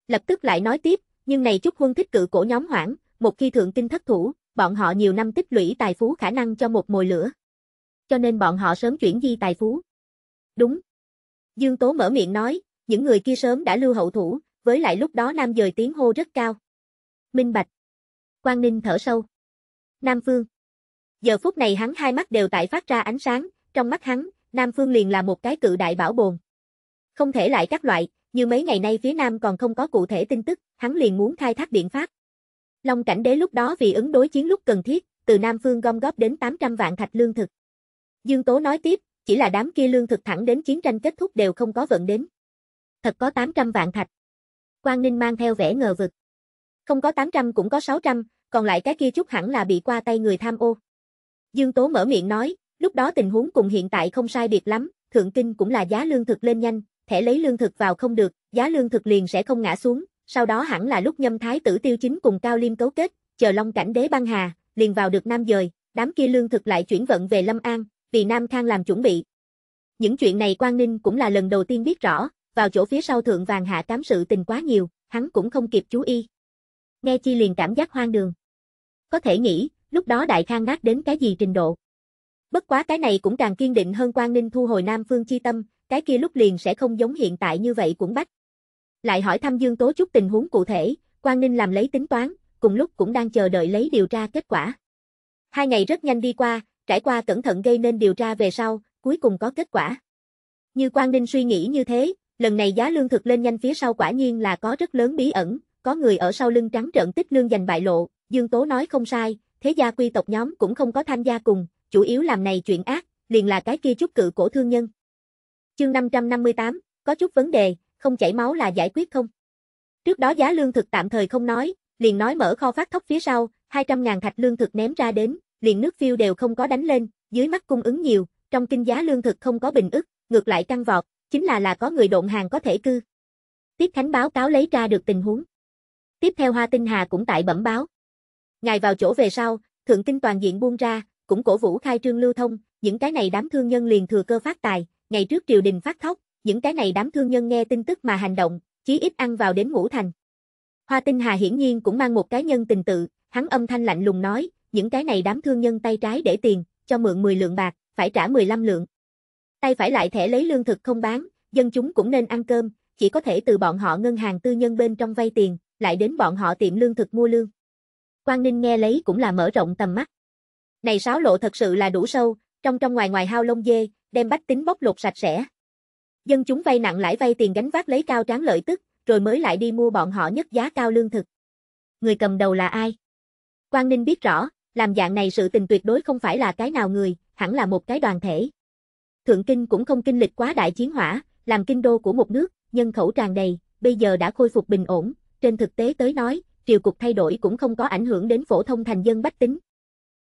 Lập tức lại nói tiếp, nhưng này chút huân thích cự cổ nhóm hoảng, một khi thượng kinh thất thủ, bọn họ nhiều năm tích lũy tài phú khả năng cho một mồi lửa. Cho nên bọn họ sớm chuyển di tài phú. Đúng. Dương Tố mở miệng nói, những người kia sớm đã lưu hậu thủ, với lại lúc đó nam dời tiếng hô rất cao. Minh Bạch. Quang Ninh thở sâu. Nam Phương. Giờ phút này hắn hai mắt đều tại phát ra ánh sáng, trong mắt hắn, Nam Phương liền là một cái cự đại bảo bồn. Không thể lại các loại, như mấy ngày nay phía Nam còn không có cụ thể tin tức, hắn liền muốn khai thác biện pháp. Long cảnh đế lúc đó vì ứng đối chiến lúc cần thiết, từ Nam Phương gom góp đến 800 vạn thạch lương thực. Dương Tố nói tiếp, chỉ là đám kia lương thực thẳng đến chiến tranh kết thúc đều không có vận đến thật có 800 vạn thạch. Quang Ninh mang theo vẻ ngờ vực. Không có 800 cũng có 600, còn lại cái kia chút hẳn là bị qua tay người tham ô. Dương Tố mở miệng nói, lúc đó tình huống cùng hiện tại không sai biệt lắm, thượng kinh cũng là giá lương thực lên nhanh, thẻ lấy lương thực vào không được, giá lương thực liền sẽ không ngã xuống, sau đó hẳn là lúc nhâm thái tử tiêu chính cùng Cao Liêm cấu kết, chờ long cảnh đế băng hà, liền vào được Nam Dời, đám kia lương thực lại chuyển vận về Lâm An, vì Nam Khang làm chuẩn bị. Những chuyện này Quang Ninh cũng là lần đầu tiên biết rõ, vào chỗ phía sau thượng vàng hạ cám sự tình quá nhiều, hắn cũng không kịp chú ý. Nghe chi liền cảm giác hoang đường. Có thể nghĩ, lúc đó đại khang nát đến cái gì trình độ. Bất quá cái này cũng càng kiên định hơn quan Ninh thu hồi Nam Phương chi tâm, cái kia lúc liền sẽ không giống hiện tại như vậy cũng bắt. Lại hỏi thăm Dương Tố chút tình huống cụ thể, quan Ninh làm lấy tính toán, cùng lúc cũng đang chờ đợi lấy điều tra kết quả. Hai ngày rất nhanh đi qua, trải qua cẩn thận gây nên điều tra về sau, cuối cùng có kết quả. Như quan Ninh suy nghĩ như thế, Lần này giá lương thực lên nhanh phía sau quả nhiên là có rất lớn bí ẩn, có người ở sau lưng trắng trợn tích lương giành bại lộ, Dương Tố nói không sai, thế gia quy tộc nhóm cũng không có tham gia cùng, chủ yếu làm này chuyện ác, liền là cái kia chút cự cổ thương nhân. Chương 558, có chút vấn đề, không chảy máu là giải quyết không? Trước đó giá lương thực tạm thời không nói, liền nói mở kho phát thóc phía sau, 200.000 thạch lương thực ném ra đến, liền nước phiêu đều không có đánh lên, dưới mắt cung ứng nhiều, trong kinh giá lương thực không có bình ức, ngược lại căng vọt, chính là là có người độn hàng có thể cư. Tiết Khánh báo cáo lấy ra được tình huống. Tiếp theo Hoa Tinh Hà cũng tại bẩm báo. Ngài vào chỗ về sau, thượng kinh toàn diện buông ra, cũng cổ vũ khai trương lưu thông, những cái này đám thương nhân liền thừa cơ phát tài, ngày trước triều đình phát thóc, những cái này đám thương nhân nghe tin tức mà hành động, chí ít ăn vào đến ngũ thành. Hoa Tinh Hà hiển nhiên cũng mang một cái nhân tình tự, hắn âm thanh lạnh lùng nói, những cái này đám thương nhân tay trái để tiền, cho mượn 10 lượng bạc, phải trả 15 lượng tay phải lại thẻ lấy lương thực không bán, dân chúng cũng nên ăn cơm, chỉ có thể từ bọn họ ngân hàng tư nhân bên trong vay tiền, lại đến bọn họ tiệm lương thực mua lương. Quang Ninh nghe lấy cũng là mở rộng tầm mắt. Này sáo lộ thật sự là đủ sâu, trong trong ngoài ngoài hao lông dê, đem bách tính bóc lột sạch sẽ. Dân chúng vay nặng lãi vay tiền gánh vác lấy cao tráng lợi tức, rồi mới lại đi mua bọn họ nhất giá cao lương thực. Người cầm đầu là ai? Quang Ninh biết rõ, làm dạng này sự tình tuyệt đối không phải là cái nào người, hẳn là một cái đoàn thể. Thượng Kinh cũng không kinh lịch quá đại chiến hỏa, làm kinh đô của một nước, nhân khẩu tràn đầy, bây giờ đã khôi phục bình ổn, trên thực tế tới nói, triều cục thay đổi cũng không có ảnh hưởng đến phổ thông thành dân bách tính.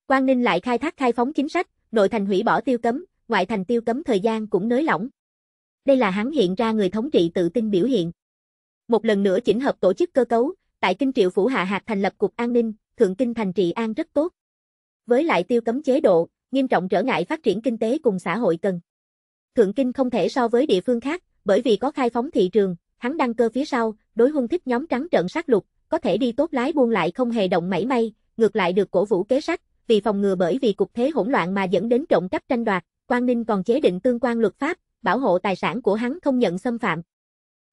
Quan Ninh lại khai thác khai phóng chính sách, nội thành hủy bỏ tiêu cấm, ngoại thành tiêu cấm thời gian cũng nới lỏng. Đây là hắn hiện ra người thống trị tự tin biểu hiện. Một lần nữa chỉnh hợp tổ chức cơ cấu, tại kinh triệu phủ hạ hạt thành lập cục an ninh, thượng kinh thành trị an rất tốt. Với lại tiêu cấm chế độ, nghiêm trọng trở ngại phát triển kinh tế cùng xã hội cần. Thượng Kinh không thể so với địa phương khác, bởi vì có khai phóng thị trường, hắn đăng cơ phía sau, đối hung thích nhóm trắng trận sát lục, có thể đi tốt lái buôn lại không hề động mảy may, ngược lại được cổ vũ kế sách, vì phòng ngừa bởi vì cục thế hỗn loạn mà dẫn đến trộm cắp tranh đoạt, quan Ninh còn chế định tương quan luật pháp, bảo hộ tài sản của hắn không nhận xâm phạm.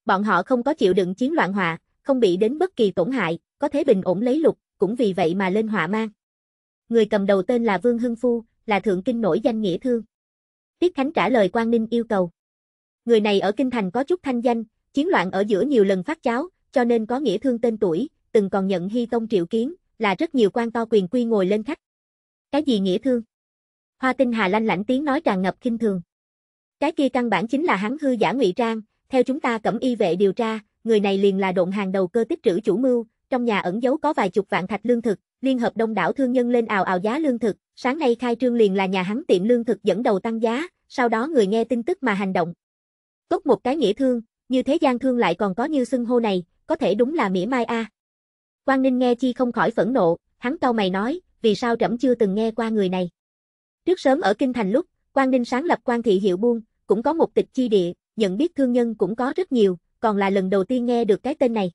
Bọn họ không có chịu đựng chiến loạn họa, không bị đến bất kỳ tổn hại, có thế bình ổn lấy lục, cũng vì vậy mà lên họa mang. Người cầm đầu tên là Vương Hưng Phu, là thượng kinh nổi danh nghĩa thương. Tiết Khánh trả lời Quang Ninh yêu cầu. Người này ở kinh thành có chút thanh danh, chiến loạn ở giữa nhiều lần phát cháo, cho nên có nghĩa thương tên tuổi, từng còn nhận hy tông triệu kiến, là rất nhiều quan to quyền quy ngồi lên khách. Cái gì nghĩa thương? Hoa tinh Hà lanh lãnh tiếng nói tràn ngập kinh thường. Cái kia căn bản chính là hắn hư giả ngụy trang, theo chúng ta cẩm y vệ điều tra, người này liền là độn hàng đầu cơ tích trữ chủ mưu, trong nhà ẩn giấu có vài chục vạn thạch lương thực, liên hợp đông đảo thương nhân lên ào ào giá lương thực, sáng nay khai trương liền là nhà hắn tiệm lương thực dẫn đầu tăng giá, sau đó người nghe tin tức mà hành động. Tốt một cái nghĩa thương, như thế gian thương lại còn có như xưng hô này, có thể đúng là mỉa mai a. À. Quang Ninh nghe chi không khỏi phẫn nộ, hắn cau mày nói, vì sao trẫm chưa từng nghe qua người này. Trước sớm ở kinh thành lúc, Quang Ninh sáng lập quan thị hiệu buôn, cũng có một tịch chi địa, nhận biết thương nhân cũng có rất nhiều, còn là lần đầu tiên nghe được cái tên này.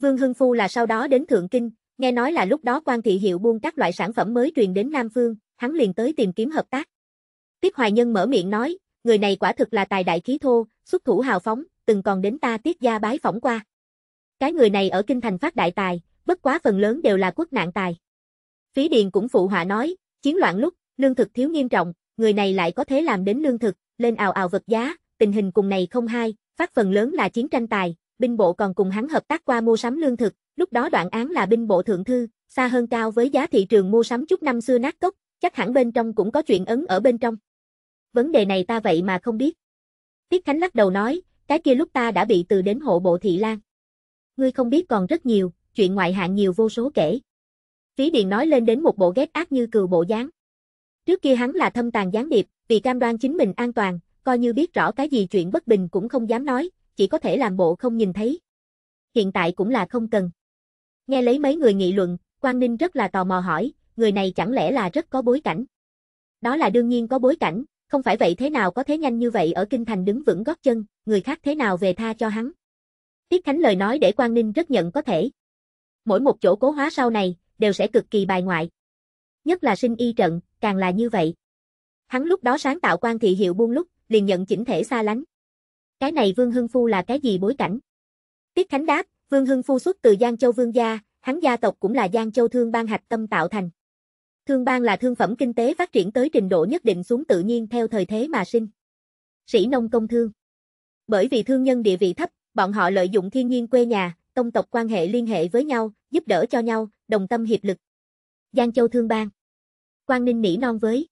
Vương Hưng Phu là sau đó đến Thượng Kinh, Nghe nói là lúc đó quan thị hiệu buôn các loại sản phẩm mới truyền đến Nam Phương, hắn liền tới tìm kiếm hợp tác. Tiết Hoài Nhân mở miệng nói, người này quả thực là tài đại khí thô, xuất thủ hào phóng, từng còn đến ta Tiết gia bái phỏng qua. Cái người này ở kinh thành phát đại tài, bất quá phần lớn đều là quốc nạn tài. Phí Điền cũng phụ họa nói, chiến loạn lúc, lương thực thiếu nghiêm trọng, người này lại có thể làm đến lương thực, lên ào ào vật giá, tình hình cùng này không hai, phát phần lớn là chiến tranh tài, binh bộ còn cùng hắn hợp tác qua mua sắm lương thực, lúc đó đoạn án là binh bộ thượng thư, xa hơn cao với giá thị trường mua sắm chút năm xưa nát cốc, chắc hẳn bên trong cũng có chuyện ấn ở bên trong. Vấn đề này ta vậy mà không biết. Tiết Khánh lắc đầu nói, cái kia lúc ta đã bị từ đến hộ bộ thị lan. Ngươi không biết còn rất nhiều, chuyện ngoại hạng nhiều vô số kể. Phí Điền nói lên đến một bộ ghét ác như cừu bộ dáng. Trước kia hắn là thâm tàn gián điệp, vì cam đoan chính mình an toàn, coi như biết rõ cái gì chuyện bất bình cũng không dám nói, chỉ có thể làm bộ không nhìn thấy. Hiện tại cũng là không cần. Nghe lấy mấy người nghị luận, Quang Ninh rất là tò mò hỏi, người này chẳng lẽ là rất có bối cảnh? Đó là đương nhiên có bối cảnh, không phải vậy thế nào có thế nhanh như vậy ở Kinh Thành đứng vững gót chân, người khác thế nào về tha cho hắn? Tiết Khánh lời nói để Quang Ninh rất nhận có thể. Mỗi một chỗ cố hóa sau này, đều sẽ cực kỳ bài ngoại. Nhất là sinh y trận, càng là như vậy. Hắn lúc đó sáng tạo quan thị hiệu buông lúc, liền nhận chỉnh thể xa lánh. Cái này Vương Hưng Phu là cái gì bối cảnh? Tiết Khánh đáp, Vương Hưng Phu xuất từ Giang Châu Vương gia, hắn gia tộc cũng là Giang Châu Thương Bang Hạch Tâm tạo thành. Thương Bang là thương phẩm kinh tế phát triển tới trình độ nhất định xuống tự nhiên theo thời thế mà sinh. Sĩ nông công thương. Bởi vì thương nhân địa vị thấp, bọn họ lợi dụng thiên nhiên quê nhà, tông tộc quan hệ liên hệ với nhau, giúp đỡ cho nhau, đồng tâm hiệp lực. Giang Châu Thương Bang. Quang Ninh nỉ non với.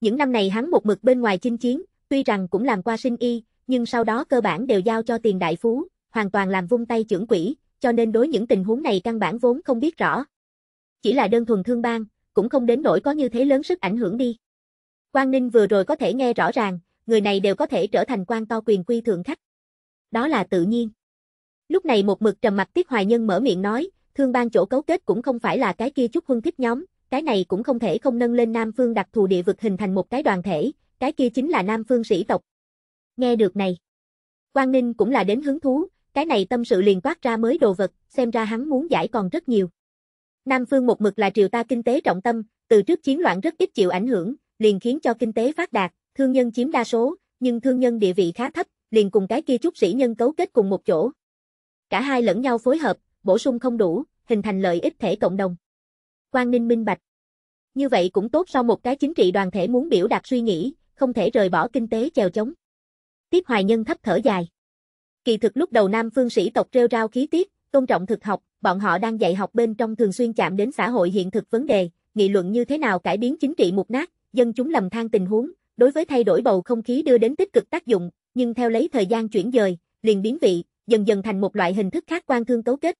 Những năm này hắn một mực bên ngoài chinh chiến, tuy rằng cũng làm qua sinh y, nhưng sau đó cơ bản đều giao cho tiền đại phú, hoàn toàn làm vung tay trưởng quỹ, cho nên đối những tình huống này căn bản vốn không biết rõ. Chỉ là đơn thuần thương ban, cũng không đến nỗi có như thế lớn sức ảnh hưởng đi. Quang Ninh vừa rồi có thể nghe rõ ràng, người này đều có thể trở thành quan to quyền quy thượng khách. Đó là tự nhiên. Lúc này một mực trầm mặt Tiết Hoài Nhân mở miệng nói, thương ban chỗ cấu kết cũng không phải là cái kia chút huân thích nhóm, cái này cũng không thể không nâng lên Nam Phương đặc thù địa vực hình thành một cái đoàn thể, cái kia chính là Nam Phương sĩ tộc, Nghe được này. Quang Ninh cũng là đến hứng thú, cái này tâm sự liền toát ra mới đồ vật, xem ra hắn muốn giải còn rất nhiều. Nam Phương một mực là triều ta kinh tế trọng tâm, từ trước chiến loạn rất ít chịu ảnh hưởng, liền khiến cho kinh tế phát đạt, thương nhân chiếm đa số, nhưng thương nhân địa vị khá thấp, liền cùng cái kia chút sĩ nhân cấu kết cùng một chỗ. Cả hai lẫn nhau phối hợp, bổ sung không đủ, hình thành lợi ích thể cộng đồng. Quang Ninh minh bạch. Như vậy cũng tốt sau một cái chính trị đoàn thể muốn biểu đạt suy nghĩ, không thể rời bỏ kinh tế chèo chống tiếp Hoài Nhân thấp thở dài. Kỳ thực lúc đầu Nam Phương sĩ tộc rêu rao khí tiết, tôn trọng thực học, bọn họ đang dạy học bên trong thường xuyên chạm đến xã hội hiện thực vấn đề, nghị luận như thế nào cải biến chính trị mục nát, dân chúng lầm than tình huống, đối với thay đổi bầu không khí đưa đến tích cực tác dụng, nhưng theo lấy thời gian chuyển dời, liền biến vị, dần dần thành một loại hình thức khác quan thương cấu kết.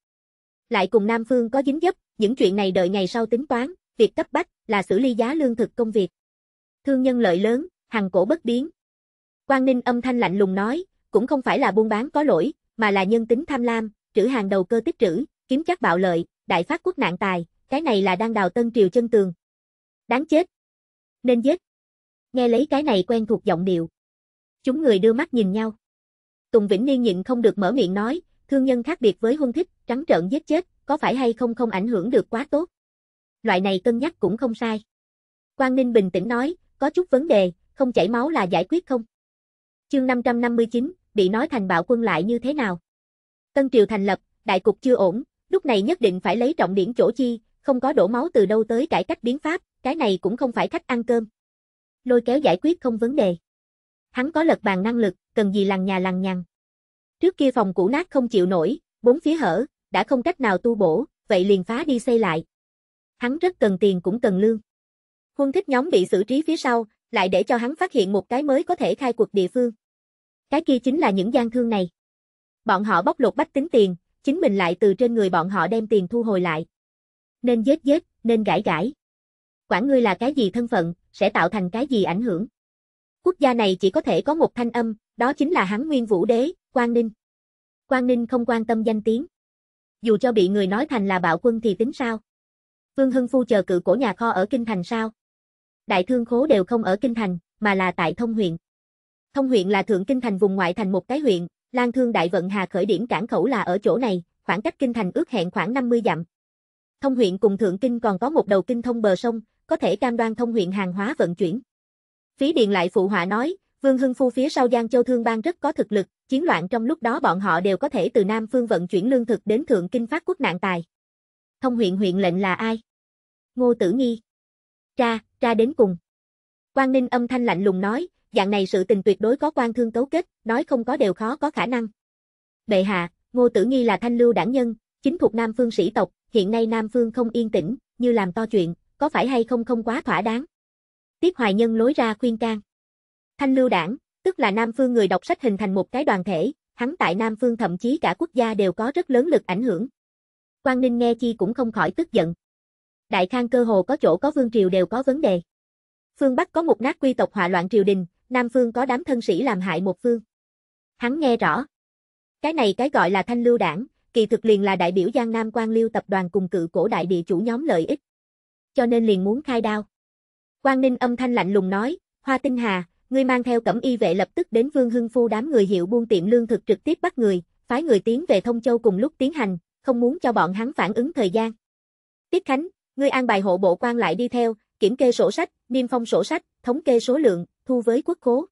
Lại cùng Nam Phương có dính dấp, những chuyện này đợi ngày sau tính toán, việc cấp bách là xử lý giá lương thực công việc. Thương nhân lợi lớn, hàng cổ bất biến, Quang Ninh âm thanh lạnh lùng nói, cũng không phải là buôn bán có lỗi, mà là nhân tính tham lam, trữ hàng đầu cơ tích trữ, kiếm chắc bạo lợi, đại phát quốc nạn tài, cái này là đang đào tân triều chân tường. Đáng chết. Nên giết. Nghe lấy cái này quen thuộc giọng điệu. Chúng người đưa mắt nhìn nhau. Tùng Vĩnh Niên nhịn không được mở miệng nói, thương nhân khác biệt với hung thích, trắng trợn giết chết, có phải hay không không ảnh hưởng được quá tốt. Loại này cân nhắc cũng không sai. Quang Ninh bình tĩnh nói, có chút vấn đề, không chảy máu là giải quyết không? Chương 559, bị nói thành bạo quân lại như thế nào? Tân triều thành lập, đại cục chưa ổn, lúc này nhất định phải lấy trọng điểm chỗ chi, không có đổ máu từ đâu tới cải cách biến pháp, cái này cũng không phải khách ăn cơm. Lôi kéo giải quyết không vấn đề. Hắn có lật bàn năng lực, cần gì lằng nhà lằng nhằng. Trước kia phòng cũ nát không chịu nổi, bốn phía hở, đã không cách nào tu bổ, vậy liền phá đi xây lại. Hắn rất cần tiền cũng cần lương. Huân thích nhóm bị xử trí phía sau, lại để cho hắn phát hiện một cái mới có thể khai cuộc địa phương. Cái kia chính là những gian thương này. Bọn họ bóc lột bách tính tiền, chính mình lại từ trên người bọn họ đem tiền thu hồi lại. Nên giết giết, nên gãi gãi. Quản ngươi là cái gì thân phận, sẽ tạo thành cái gì ảnh hưởng. Quốc gia này chỉ có thể có một thanh âm, đó chính là hắn nguyên vũ đế, Quang Ninh. Quang Ninh không quan tâm danh tiếng. Dù cho bị người nói thành là bạo quân thì tính sao? Vương Hưng Phu chờ cự cổ nhà kho ở Kinh Thành sao? đại thương khố đều không ở Kinh Thành, mà là tại Thông huyện. Thông huyện là thượng Kinh Thành vùng ngoại thành một cái huyện, Lan Thương Đại Vận Hà khởi điểm cảng khẩu là ở chỗ này, khoảng cách Kinh Thành ước hẹn khoảng 50 dặm. Thông huyện cùng Thượng Kinh còn có một đầu kinh thông bờ sông, có thể cam đoan thông huyện hàng hóa vận chuyển. Phí điện lại phụ họa nói, Vương Hưng Phu phía sau Giang Châu Thương Bang rất có thực lực, chiến loạn trong lúc đó bọn họ đều có thể từ Nam Phương vận chuyển lương thực đến Thượng Kinh phát quốc nạn tài. Thông huyện huyện lệnh là ai? Ngô Tử Nghi ra, ra đến cùng. Quang Ninh âm thanh lạnh lùng nói, dạng này sự tình tuyệt đối có quan thương cấu kết, nói không có đều khó có khả năng. Bệ hạ, Ngô Tử Nghi là thanh lưu đảng nhân, chính thuộc Nam Phương sĩ tộc, hiện nay Nam Phương không yên tĩnh, như làm to chuyện, có phải hay không không quá thỏa đáng. Tiết Hoài Nhân lối ra khuyên can. Thanh lưu đảng, tức là Nam Phương người đọc sách hình thành một cái đoàn thể, hắn tại Nam Phương thậm chí cả quốc gia đều có rất lớn lực ảnh hưởng. Quang Ninh nghe chi cũng không khỏi tức giận. Đại Khang cơ hồ có chỗ có vương triều đều có vấn đề. Phương Bắc có một nát quy tộc hòa loạn triều đình, Nam Phương có đám thân sĩ làm hại một phương. Hắn nghe rõ. Cái này cái gọi là thanh lưu đảng, kỳ thực liền là đại biểu Giang Nam quan Liêu tập đoàn cùng cự cổ đại địa chủ nhóm lợi ích. Cho nên liền muốn khai đao. Quang Ninh âm thanh lạnh lùng nói, Hoa Tinh Hà, ngươi mang theo cẩm y vệ lập tức đến Vương Hưng Phu đám người hiệu buôn tiệm lương thực trực tiếp bắt người, phái người tiến về Thông Châu cùng lúc tiến hành, không muốn cho bọn hắn phản ứng thời gian. Tiết Khánh, Ngươi an bài hộ bộ quan lại đi theo, kiểm kê sổ sách, niêm phong sổ sách, thống kê số lượng, thu với quốc khố.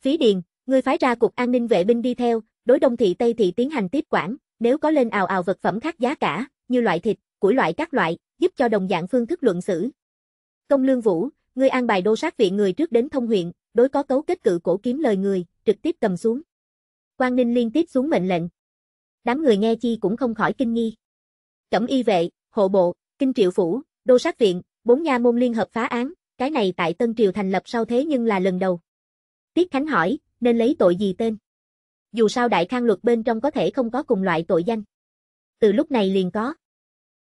Phí điền, ngươi phái ra cục an ninh vệ binh đi theo, đối đông thị tây thị tiến hành tiếp quản, nếu có lên ào ào vật phẩm khác giá cả, như loại thịt, củi loại các loại, giúp cho đồng dạng phương thức luận xử. Công lương vũ, ngươi an bài đô sát viện người trước đến thông huyện, đối có cấu kết cự cổ kiếm lời người, trực tiếp cầm xuống. Quan Ninh liên tiếp xuống mệnh lệnh. Đám người nghe chi cũng không khỏi kinh nghi. Cẩm y vệ, hộ bộ, Kinh Triệu Phủ, Đô Sát Viện, bốn nhà môn liên hợp phá án, cái này tại Tân Triều thành lập sau thế nhưng là lần đầu. Tiết Khánh hỏi, nên lấy tội gì tên? Dù sao Đại Khang luật bên trong có thể không có cùng loại tội danh. Từ lúc này liền có.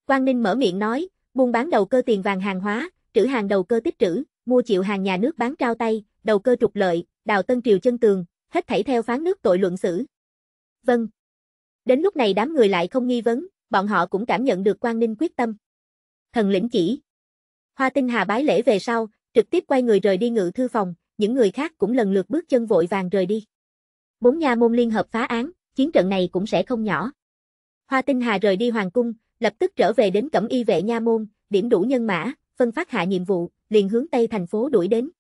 Quang Ninh mở miệng nói, buôn bán đầu cơ tiền vàng hàng hóa, trữ hàng đầu cơ tích trữ, mua chịu hàng nhà nước bán trao tay, đầu cơ trục lợi, đào Tân Triều chân tường, hết thảy theo phán nước tội luận xử. Vâng. Đến lúc này đám người lại không nghi vấn, bọn họ cũng cảm nhận được Quang Ninh quyết tâm thần lĩnh chỉ. Hoa Tinh Hà bái lễ về sau, trực tiếp quay người rời đi ngự thư phòng, những người khác cũng lần lượt bước chân vội vàng rời đi. Bốn nhà môn liên hợp phá án, chiến trận này cũng sẽ không nhỏ. Hoa Tinh Hà rời đi hoàng cung, lập tức trở về đến Cẩm Y vệ nha môn, điểm đủ nhân mã, phân phát hạ nhiệm vụ, liền hướng tây thành phố đuổi đến.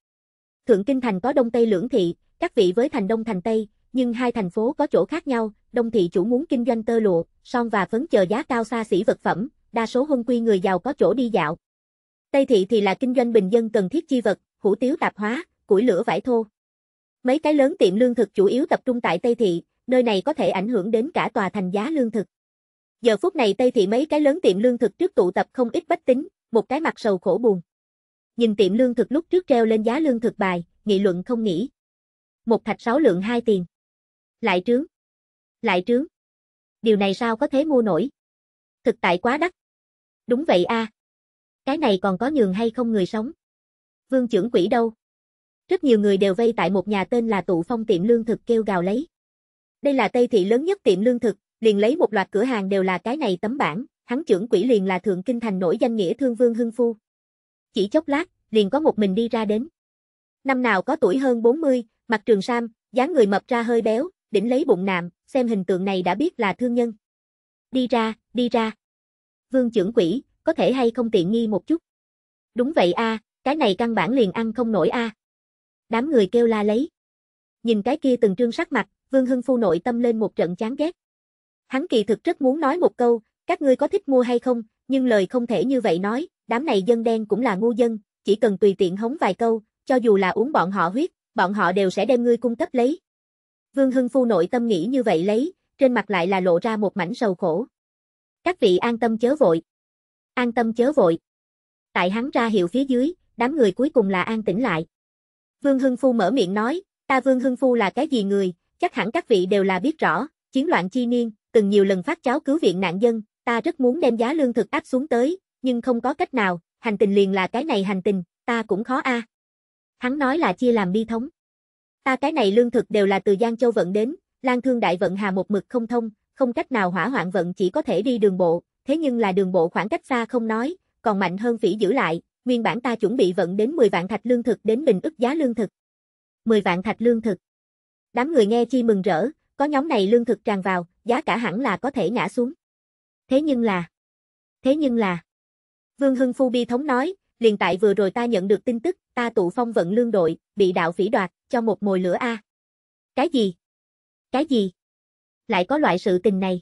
Thượng Kinh thành có đông tây lưỡng thị, các vị với thành đông thành tây, nhưng hai thành phố có chỗ khác nhau, đông thị chủ muốn kinh doanh tơ lụa, son và phấn chờ giá cao xa xỉ vật phẩm, đa số huân quy người giàu có chỗ đi dạo. Tây thị thì là kinh doanh bình dân cần thiết chi vật, hủ tiếu tạp hóa, củi lửa vải thô. Mấy cái lớn tiệm lương thực chủ yếu tập trung tại Tây thị, nơi này có thể ảnh hưởng đến cả tòa thành giá lương thực. Giờ phút này Tây thị mấy cái lớn tiệm lương thực trước tụ tập không ít bách tính, một cái mặt sầu khổ buồn. Nhìn tiệm lương thực lúc trước treo lên giá lương thực bài, nghị luận không nghĩ. Một thạch sáu lượng hai tiền. Lại trướng. Lại trướng. Điều này sao có thể mua nổi? Thực tại quá đắt. Đúng vậy a. Cái này còn có nhường hay không người sống? Vương trưởng quỷ đâu? Rất nhiều người đều vây tại một nhà tên là Tụ Phong tiệm lương thực kêu gào lấy. Đây là Tây thị lớn nhất tiệm lương thực, liền lấy một loạt cửa hàng đều là cái này tấm bảng, hắn trưởng quỷ liền là thượng kinh thành nổi danh nghĩa thương vương hưng phu. Chỉ chốc lát, liền có một mình đi ra đến. Năm nào có tuổi hơn 40, mặt trường sam, dáng người mập ra hơi béo, đỉnh lấy bụng nạm, xem hình tượng này đã biết là thương nhân. Đi ra, đi ra vương trưởng quỷ, có thể hay không tiện nghi một chút. Đúng vậy a, cái này căn bản liền ăn không nổi a. Đám người kêu la lấy. Nhìn cái kia từng trương sắc mặt, Vương Hưng Phu nội tâm lên một trận chán ghét. Hắn kỳ thực rất muốn nói một câu, các ngươi có thích mua hay không, nhưng lời không thể như vậy nói, đám này dân đen cũng là ngu dân, chỉ cần tùy tiện hống vài câu, cho dù là uống bọn họ huyết, bọn họ đều sẽ đem ngươi cung cấp lấy. Vương Hưng Phu nội tâm nghĩ như vậy lấy, trên mặt lại là lộ ra một mảnh sầu khổ. Các vị an tâm chớ vội. An tâm chớ vội. Tại hắn ra hiệu phía dưới, đám người cuối cùng là an tĩnh lại. Vương Hưng Phu mở miệng nói, ta Vương Hưng Phu là cái gì người, chắc hẳn các vị đều là biết rõ, chiến loạn chi niên, từng nhiều lần phát cháo cứu viện nạn dân, ta rất muốn đem giá lương thực áp xuống tới, nhưng không có cách nào, hành tình liền là cái này hành tình, ta cũng khó a. À. Hắn nói là chia làm bi thống. Ta cái này lương thực đều là từ Giang Châu vận đến, lang thương đại vận hà một mực không thông, không cách nào hỏa hoạn vận chỉ có thể đi đường bộ, thế nhưng là đường bộ khoảng cách xa không nói, còn mạnh hơn phỉ giữ lại, nguyên bản ta chuẩn bị vận đến 10 vạn thạch lương thực đến bình ức giá lương thực. 10 vạn thạch lương thực. Đám người nghe chi mừng rỡ, có nhóm này lương thực tràn vào, giá cả hẳn là có thể ngã xuống. Thế nhưng là Thế nhưng là Vương Hưng Phu Bi Thống nói, liền tại vừa rồi ta nhận được tin tức, ta tụ phong vận lương đội, bị đạo phỉ đoạt, cho một mồi lửa A. Cái gì? Cái gì? lại có loại sự tình này.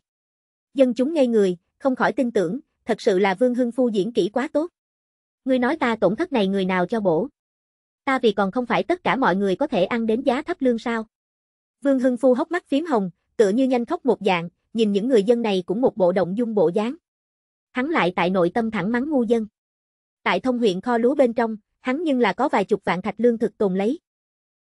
Dân chúng ngây người, không khỏi tin tưởng, thật sự là Vương Hưng Phu diễn kỹ quá tốt. Ngươi nói ta tổn thất này người nào cho bổ? Ta vì còn không phải tất cả mọi người có thể ăn đến giá thấp lương sao? Vương Hưng Phu hốc mắt phím hồng, tựa như nhanh khóc một dạng, nhìn những người dân này cũng một bộ động dung bộ dáng. Hắn lại tại nội tâm thẳng mắng ngu dân. Tại thông huyện kho lúa bên trong, hắn nhưng là có vài chục vạn thạch lương thực tồn lấy.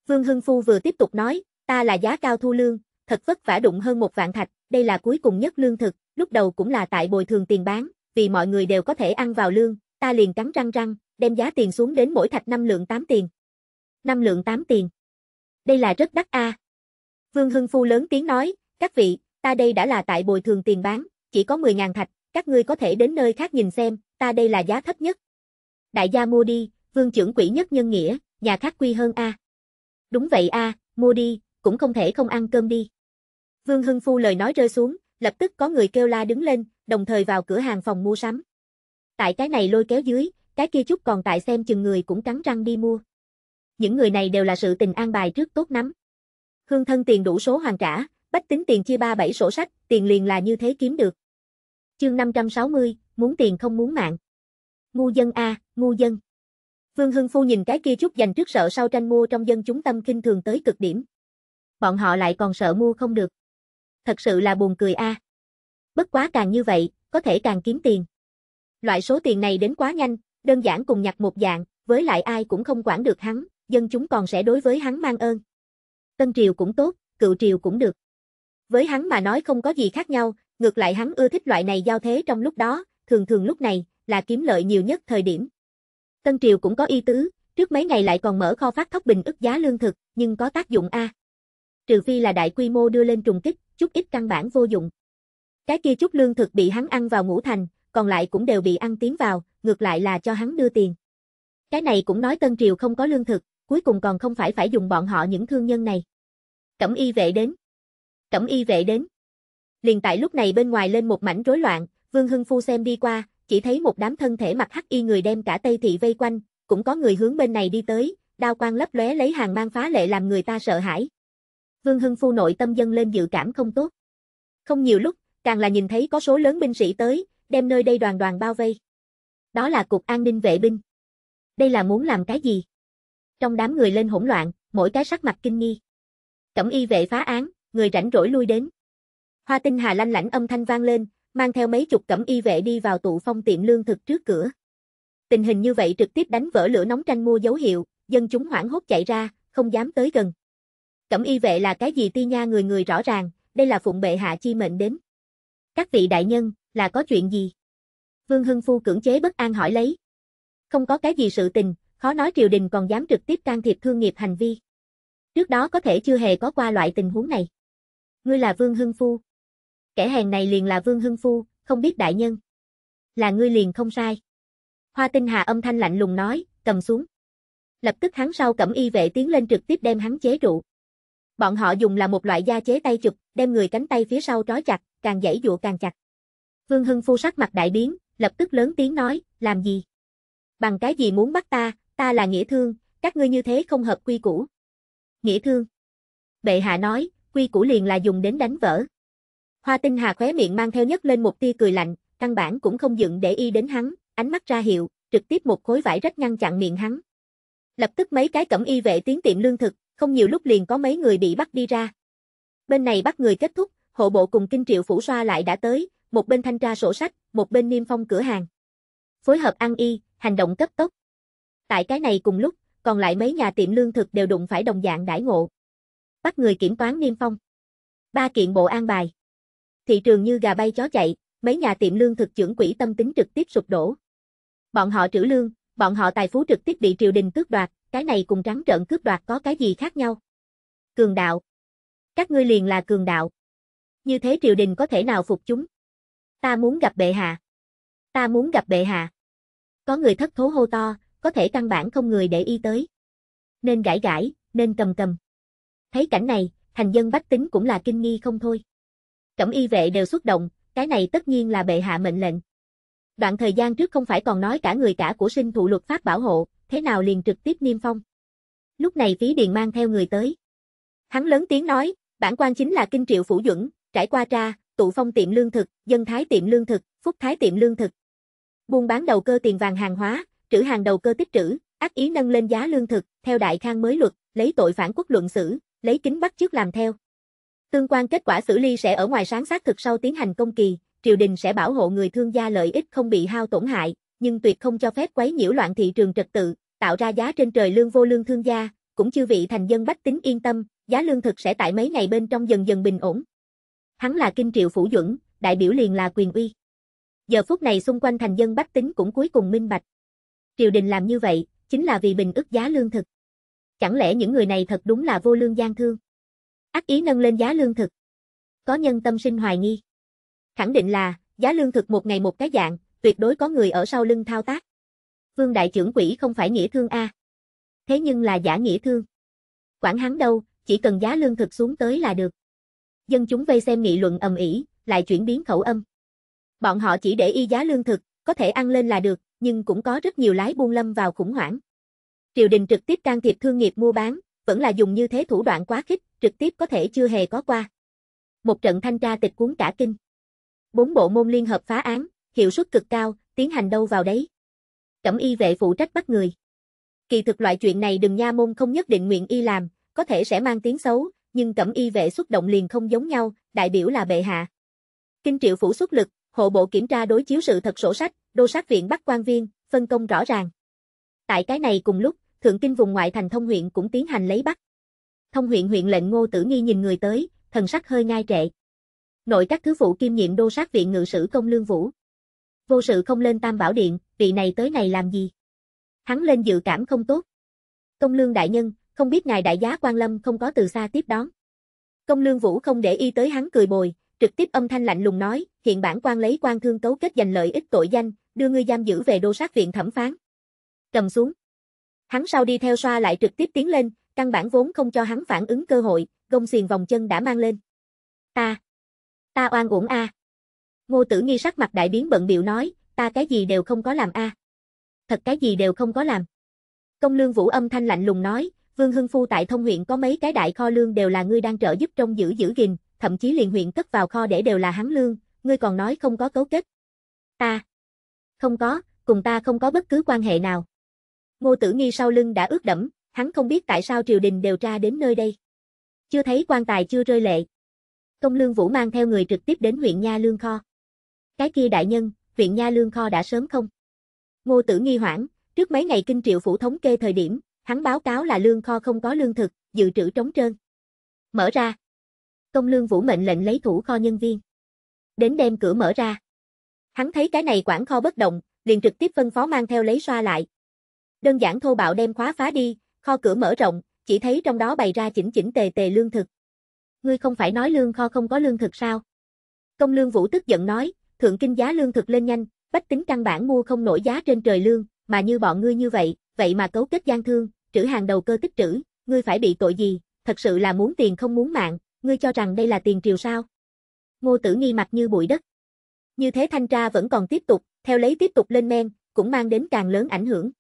Vương Hưng Phu vừa tiếp tục nói, ta là giá cao thu lương, thật vất vả đụng hơn một vạn thạch, đây là cuối cùng nhất lương thực, lúc đầu cũng là tại bồi thường tiền bán, vì mọi người đều có thể ăn vào lương, ta liền cắn răng răng, đem giá tiền xuống đến mỗi thạch 5 lượng 8 tiền. 5 lượng 8 tiền. Đây là rất đắt a. Vương Hưng Phu lớn tiếng nói, các vị, ta đây đã là tại bồi thường tiền bán, chỉ có 10.000 thạch, các ngươi có thể đến nơi khác nhìn xem, ta đây là giá thấp nhất. Đại gia mua đi, vương trưởng quỹ nhất nhân nghĩa, nhà khác quy hơn a. Đúng vậy a, mua đi, cũng không thể không ăn cơm đi. Vương Hưng Phu lời nói rơi xuống, lập tức có người kêu la đứng lên, đồng thời vào cửa hàng phòng mua sắm. Tại cái này lôi kéo dưới, cái kia chút còn tại xem chừng người cũng cắn răng đi mua. Những người này đều là sự tình an bài trước tốt lắm. Hương thân tiền đủ số hoàn trả, bách tính tiền chia ba bảy sổ sách, tiền liền là như thế kiếm được. Chương 560, muốn tiền không muốn mạng. Ngu dân a, à, ngu dân. Vương Hưng Phu nhìn cái kia chút dành trước sợ sau tranh mua trong dân chúng tâm kinh thường tới cực điểm bọn họ lại còn sợ mua không được. Thật sự là buồn cười a. Bất quá càng như vậy, có thể càng kiếm tiền. Loại số tiền này đến quá nhanh, đơn giản cùng nhặt một dạng, với lại ai cũng không quản được hắn, dân chúng còn sẽ đối với hắn mang ơn. Tân triều cũng tốt, cựu triều cũng được. Với hắn mà nói không có gì khác nhau, ngược lại hắn ưa thích loại này giao thế trong lúc đó, thường thường lúc này là kiếm lợi nhiều nhất thời điểm. Tân triều cũng có y tứ, trước mấy ngày lại còn mở kho phát thóc bình ức giá lương thực, nhưng có tác dụng a trừ phi là đại quy mô đưa lên trùng kích, chút ít căn bản vô dụng. Cái kia chút lương thực bị hắn ăn vào ngũ thành, còn lại cũng đều bị ăn tiến vào, ngược lại là cho hắn đưa tiền. Cái này cũng nói Tân Triều không có lương thực, cuối cùng còn không phải phải dùng bọn họ những thương nhân này. Cẩm y vệ đến. Cẩm y vệ đến. Liền tại lúc này bên ngoài lên một mảnh rối loạn, Vương Hưng Phu xem đi qua, chỉ thấy một đám thân thể mặc hắc y người đem cả Tây Thị vây quanh, cũng có người hướng bên này đi tới, đao quang lấp lóe lấy hàng mang phá lệ làm người ta sợ hãi. Vương Hưng Phu nội tâm dân lên dự cảm không tốt. Không nhiều lúc, càng là nhìn thấy có số lớn binh sĩ tới, đem nơi đây đoàn đoàn bao vây. Đó là cục an ninh vệ binh. Đây là muốn làm cái gì? Trong đám người lên hỗn loạn, mỗi cái sắc mặt kinh nghi. Cẩm y vệ phá án, người rảnh rỗi lui đến. Hoa tinh hà lanh lãnh âm thanh vang lên, mang theo mấy chục cẩm y vệ đi vào tụ phong tiệm lương thực trước cửa. Tình hình như vậy trực tiếp đánh vỡ lửa nóng tranh mua dấu hiệu, dân chúng hoảng hốt chạy ra, không dám tới gần. Cẩm y vệ là cái gì ti nha người người rõ ràng, đây là phụng bệ hạ chi mệnh đến. Các vị đại nhân, là có chuyện gì? Vương Hưng Phu cưỡng chế bất an hỏi lấy. Không có cái gì sự tình, khó nói triều đình còn dám trực tiếp can thiệp thương nghiệp hành vi. Trước đó có thể chưa hề có qua loại tình huống này. Ngươi là Vương Hưng Phu. Kẻ hèn này liền là Vương Hưng Phu, không biết đại nhân. Là ngươi liền không sai. Hoa Tinh Hà âm thanh lạnh lùng nói, cầm xuống. Lập tức hắn sau cẩm y vệ tiến lên trực tiếp đem hắn chế trụ. Bọn họ dùng là một loại da chế tay chụp, đem người cánh tay phía sau trói chặt, càng dãy dụa càng chặt. Vương Hưng Phu sắc mặt đại biến, lập tức lớn tiếng nói, làm gì? Bằng cái gì muốn bắt ta, ta là nghĩa thương, các ngươi như thế không hợp quy củ. Nghĩa thương. Bệ hạ nói, quy củ liền là dùng đến đánh vỡ. Hoa tinh hà khóe miệng mang theo nhất lên một tia cười lạnh, căn bản cũng không dựng để y đến hắn, ánh mắt ra hiệu, trực tiếp một khối vải rách ngăn chặn miệng hắn. Lập tức mấy cái cẩm y vệ tiến tiệm lương thực, không nhiều lúc liền có mấy người bị bắt đi ra. Bên này bắt người kết thúc, hộ bộ cùng kinh triệu phủ xoa lại đã tới, một bên thanh tra sổ sách, một bên niêm phong cửa hàng. Phối hợp ăn y, hành động cấp tốc. Tại cái này cùng lúc, còn lại mấy nhà tiệm lương thực đều đụng phải đồng dạng đãi ngộ. Bắt người kiểm toán niêm phong. Ba kiện bộ an bài. Thị trường như gà bay chó chạy, mấy nhà tiệm lương thực trưởng quỹ tâm tính trực tiếp sụp đổ. Bọn họ trữ lương, bọn họ tài phú trực tiếp bị triều đình tước đoạt, cái này cùng trắng trợn cướp đoạt có cái gì khác nhau? Cường đạo. Các ngươi liền là cường đạo. Như thế triều đình có thể nào phục chúng? Ta muốn gặp bệ hạ. Ta muốn gặp bệ hạ. Có người thất thố hô to, có thể căn bản không người để ý tới. Nên gãi gãi, nên cầm cầm. Thấy cảnh này, thành dân bách tính cũng là kinh nghi không thôi. Cẩm y vệ đều xuất động, cái này tất nhiên là bệ hạ mệnh lệnh. Đoạn thời gian trước không phải còn nói cả người cả của sinh thụ luật pháp bảo hộ, thế nào liền trực tiếp niêm phong. Lúc này phí điền mang theo người tới. Hắn lớn tiếng nói, bản quan chính là kinh triệu phủ duẩn, trải qua tra, tụ phong tiệm lương thực, dân thái tiệm lương thực, phúc thái tiệm lương thực. Buôn bán đầu cơ tiền vàng hàng hóa, trữ hàng đầu cơ tích trữ, ác ý nâng lên giá lương thực, theo đại khang mới luật, lấy tội phản quốc luận xử, lấy kính bắt trước làm theo. Tương quan kết quả xử lý sẽ ở ngoài sáng xác thực sau tiến hành công kỳ, triều đình sẽ bảo hộ người thương gia lợi ích không bị hao tổn hại, nhưng tuyệt không cho phép quấy nhiễu loạn thị trường trật tự, tạo ra giá trên trời lương vô lương thương gia, cũng chư vị thành dân bách tính yên tâm, giá lương thực sẽ tại mấy ngày bên trong dần dần bình ổn. Hắn là Kinh Triệu Phủ Duẩn, đại biểu liền là quyền uy. Giờ phút này xung quanh thành dân bách tính cũng cuối cùng minh bạch. Triều đình làm như vậy, chính là vì bình ức giá lương thực. Chẳng lẽ những người này thật đúng là vô lương gian thương? Ác ý nâng lên giá lương thực. Có nhân tâm sinh hoài nghi. Khẳng định là, giá lương thực một ngày một cái dạng, tuyệt đối có người ở sau lưng thao tác. Vương đại trưởng quỷ không phải nghĩa thương a. Thế nhưng là giả nghĩa thương. Quản hắn đâu, chỉ cần giá lương thực xuống tới là được. Dân chúng vây xem nghị luận ầm ĩ, lại chuyển biến khẩu âm. Bọn họ chỉ để y giá lương thực, có thể ăn lên là được, nhưng cũng có rất nhiều lái buôn lâm vào khủng hoảng. Triều đình trực tiếp can thiệp thương nghiệp mua bán, vẫn là dùng như thế thủ đoạn quá khích, trực tiếp có thể chưa hề có qua. Một trận thanh tra tịch cuốn cả kinh. Bốn bộ môn liên hợp phá án, hiệu suất cực cao, tiến hành đâu vào đấy cẩm y vệ phụ trách bắt người. Kỳ thực loại chuyện này đừng nha môn không nhất định nguyện y làm, có thể sẽ mang tiếng xấu, nhưng cẩm y vệ xuất động liền không giống nhau, đại biểu là bệ hạ. Kinh triệu phủ xuất lực, hộ bộ kiểm tra đối chiếu sự thật sổ sách, đô sát viện bắt quan viên, phân công rõ ràng. Tại cái này cùng lúc, thượng kinh vùng ngoại thành thông huyện cũng tiến hành lấy bắt. Thông huyện huyện lệnh Ngô Tử Nghi nhìn người tới, thần sắc hơi ngai trệ. Nội các thứ phụ kiêm nhiệm đô sát viện ngự sử công lương vũ. Vô sự không lên tam bảo điện, vị này tới này làm gì? Hắn lên dự cảm không tốt. Công lương đại nhân, không biết ngài đại giá quan lâm không có từ xa tiếp đón. Công lương vũ không để y tới hắn cười bồi, trực tiếp âm thanh lạnh lùng nói, hiện bản quan lấy quan thương cấu kết giành lợi ích tội danh, đưa ngươi giam giữ về đô sát viện thẩm phán. Cầm xuống. Hắn sau đi theo xoa lại trực tiếp tiến lên, căn bản vốn không cho hắn phản ứng cơ hội, gông xiềng vòng chân đã mang lên. Ta. Ta oan uổng a. Ngô tử nghi sắc mặt đại biến bận biểu nói, ta cái gì đều không có làm a. À. Thật cái gì đều không có làm. Công lương vũ âm thanh lạnh lùng nói, Vương Hưng Phu tại thông huyện có mấy cái đại kho lương đều là ngươi đang trợ giúp trong giữ giữ gìn, thậm chí liền huyện cất vào kho để đều là hắn lương, ngươi còn nói không có cấu kết. Ta. Không có, cùng ta không có bất cứ quan hệ nào. Ngô Tử Nghi sau lưng đã ướt đẫm, hắn không biết tại sao triều đình điều tra đến nơi đây. Chưa thấy quan tài chưa rơi lệ. Công Lương Vũ mang theo người trực tiếp đến huyện Nha Lương Kho. Cái kia đại nhân, huyện nha lương kho đã sớm không? Ngô Tử nghi hoảng, trước mấy ngày kinh triệu phủ thống kê thời điểm, hắn báo cáo là lương kho không có lương thực, dự trữ trống trơn. Mở ra. Công lương vũ mệnh lệnh lấy thủ kho nhân viên. Đến đem cửa mở ra. Hắn thấy cái này quản kho bất động, liền trực tiếp phân phó mang theo lấy xoa lại. Đơn giản thô bạo đem khóa phá đi, kho cửa mở rộng, chỉ thấy trong đó bày ra chỉnh chỉnh tề tề lương thực. Ngươi không phải nói lương kho không có lương thực sao? Công lương vũ tức giận nói, thượng kinh giá lương thực lên nhanh, bách tính căn bản mua không nổi giá trên trời lương, mà như bọn ngươi như vậy, vậy mà cấu kết gian thương, trữ hàng đầu cơ tích trữ, ngươi phải bị tội gì, thật sự là muốn tiền không muốn mạng, ngươi cho rằng đây là tiền triều sao. Ngô tử nghi mặt như bụi đất. Như thế thanh tra vẫn còn tiếp tục, theo lấy tiếp tục lên men, cũng mang đến càng lớn ảnh hưởng.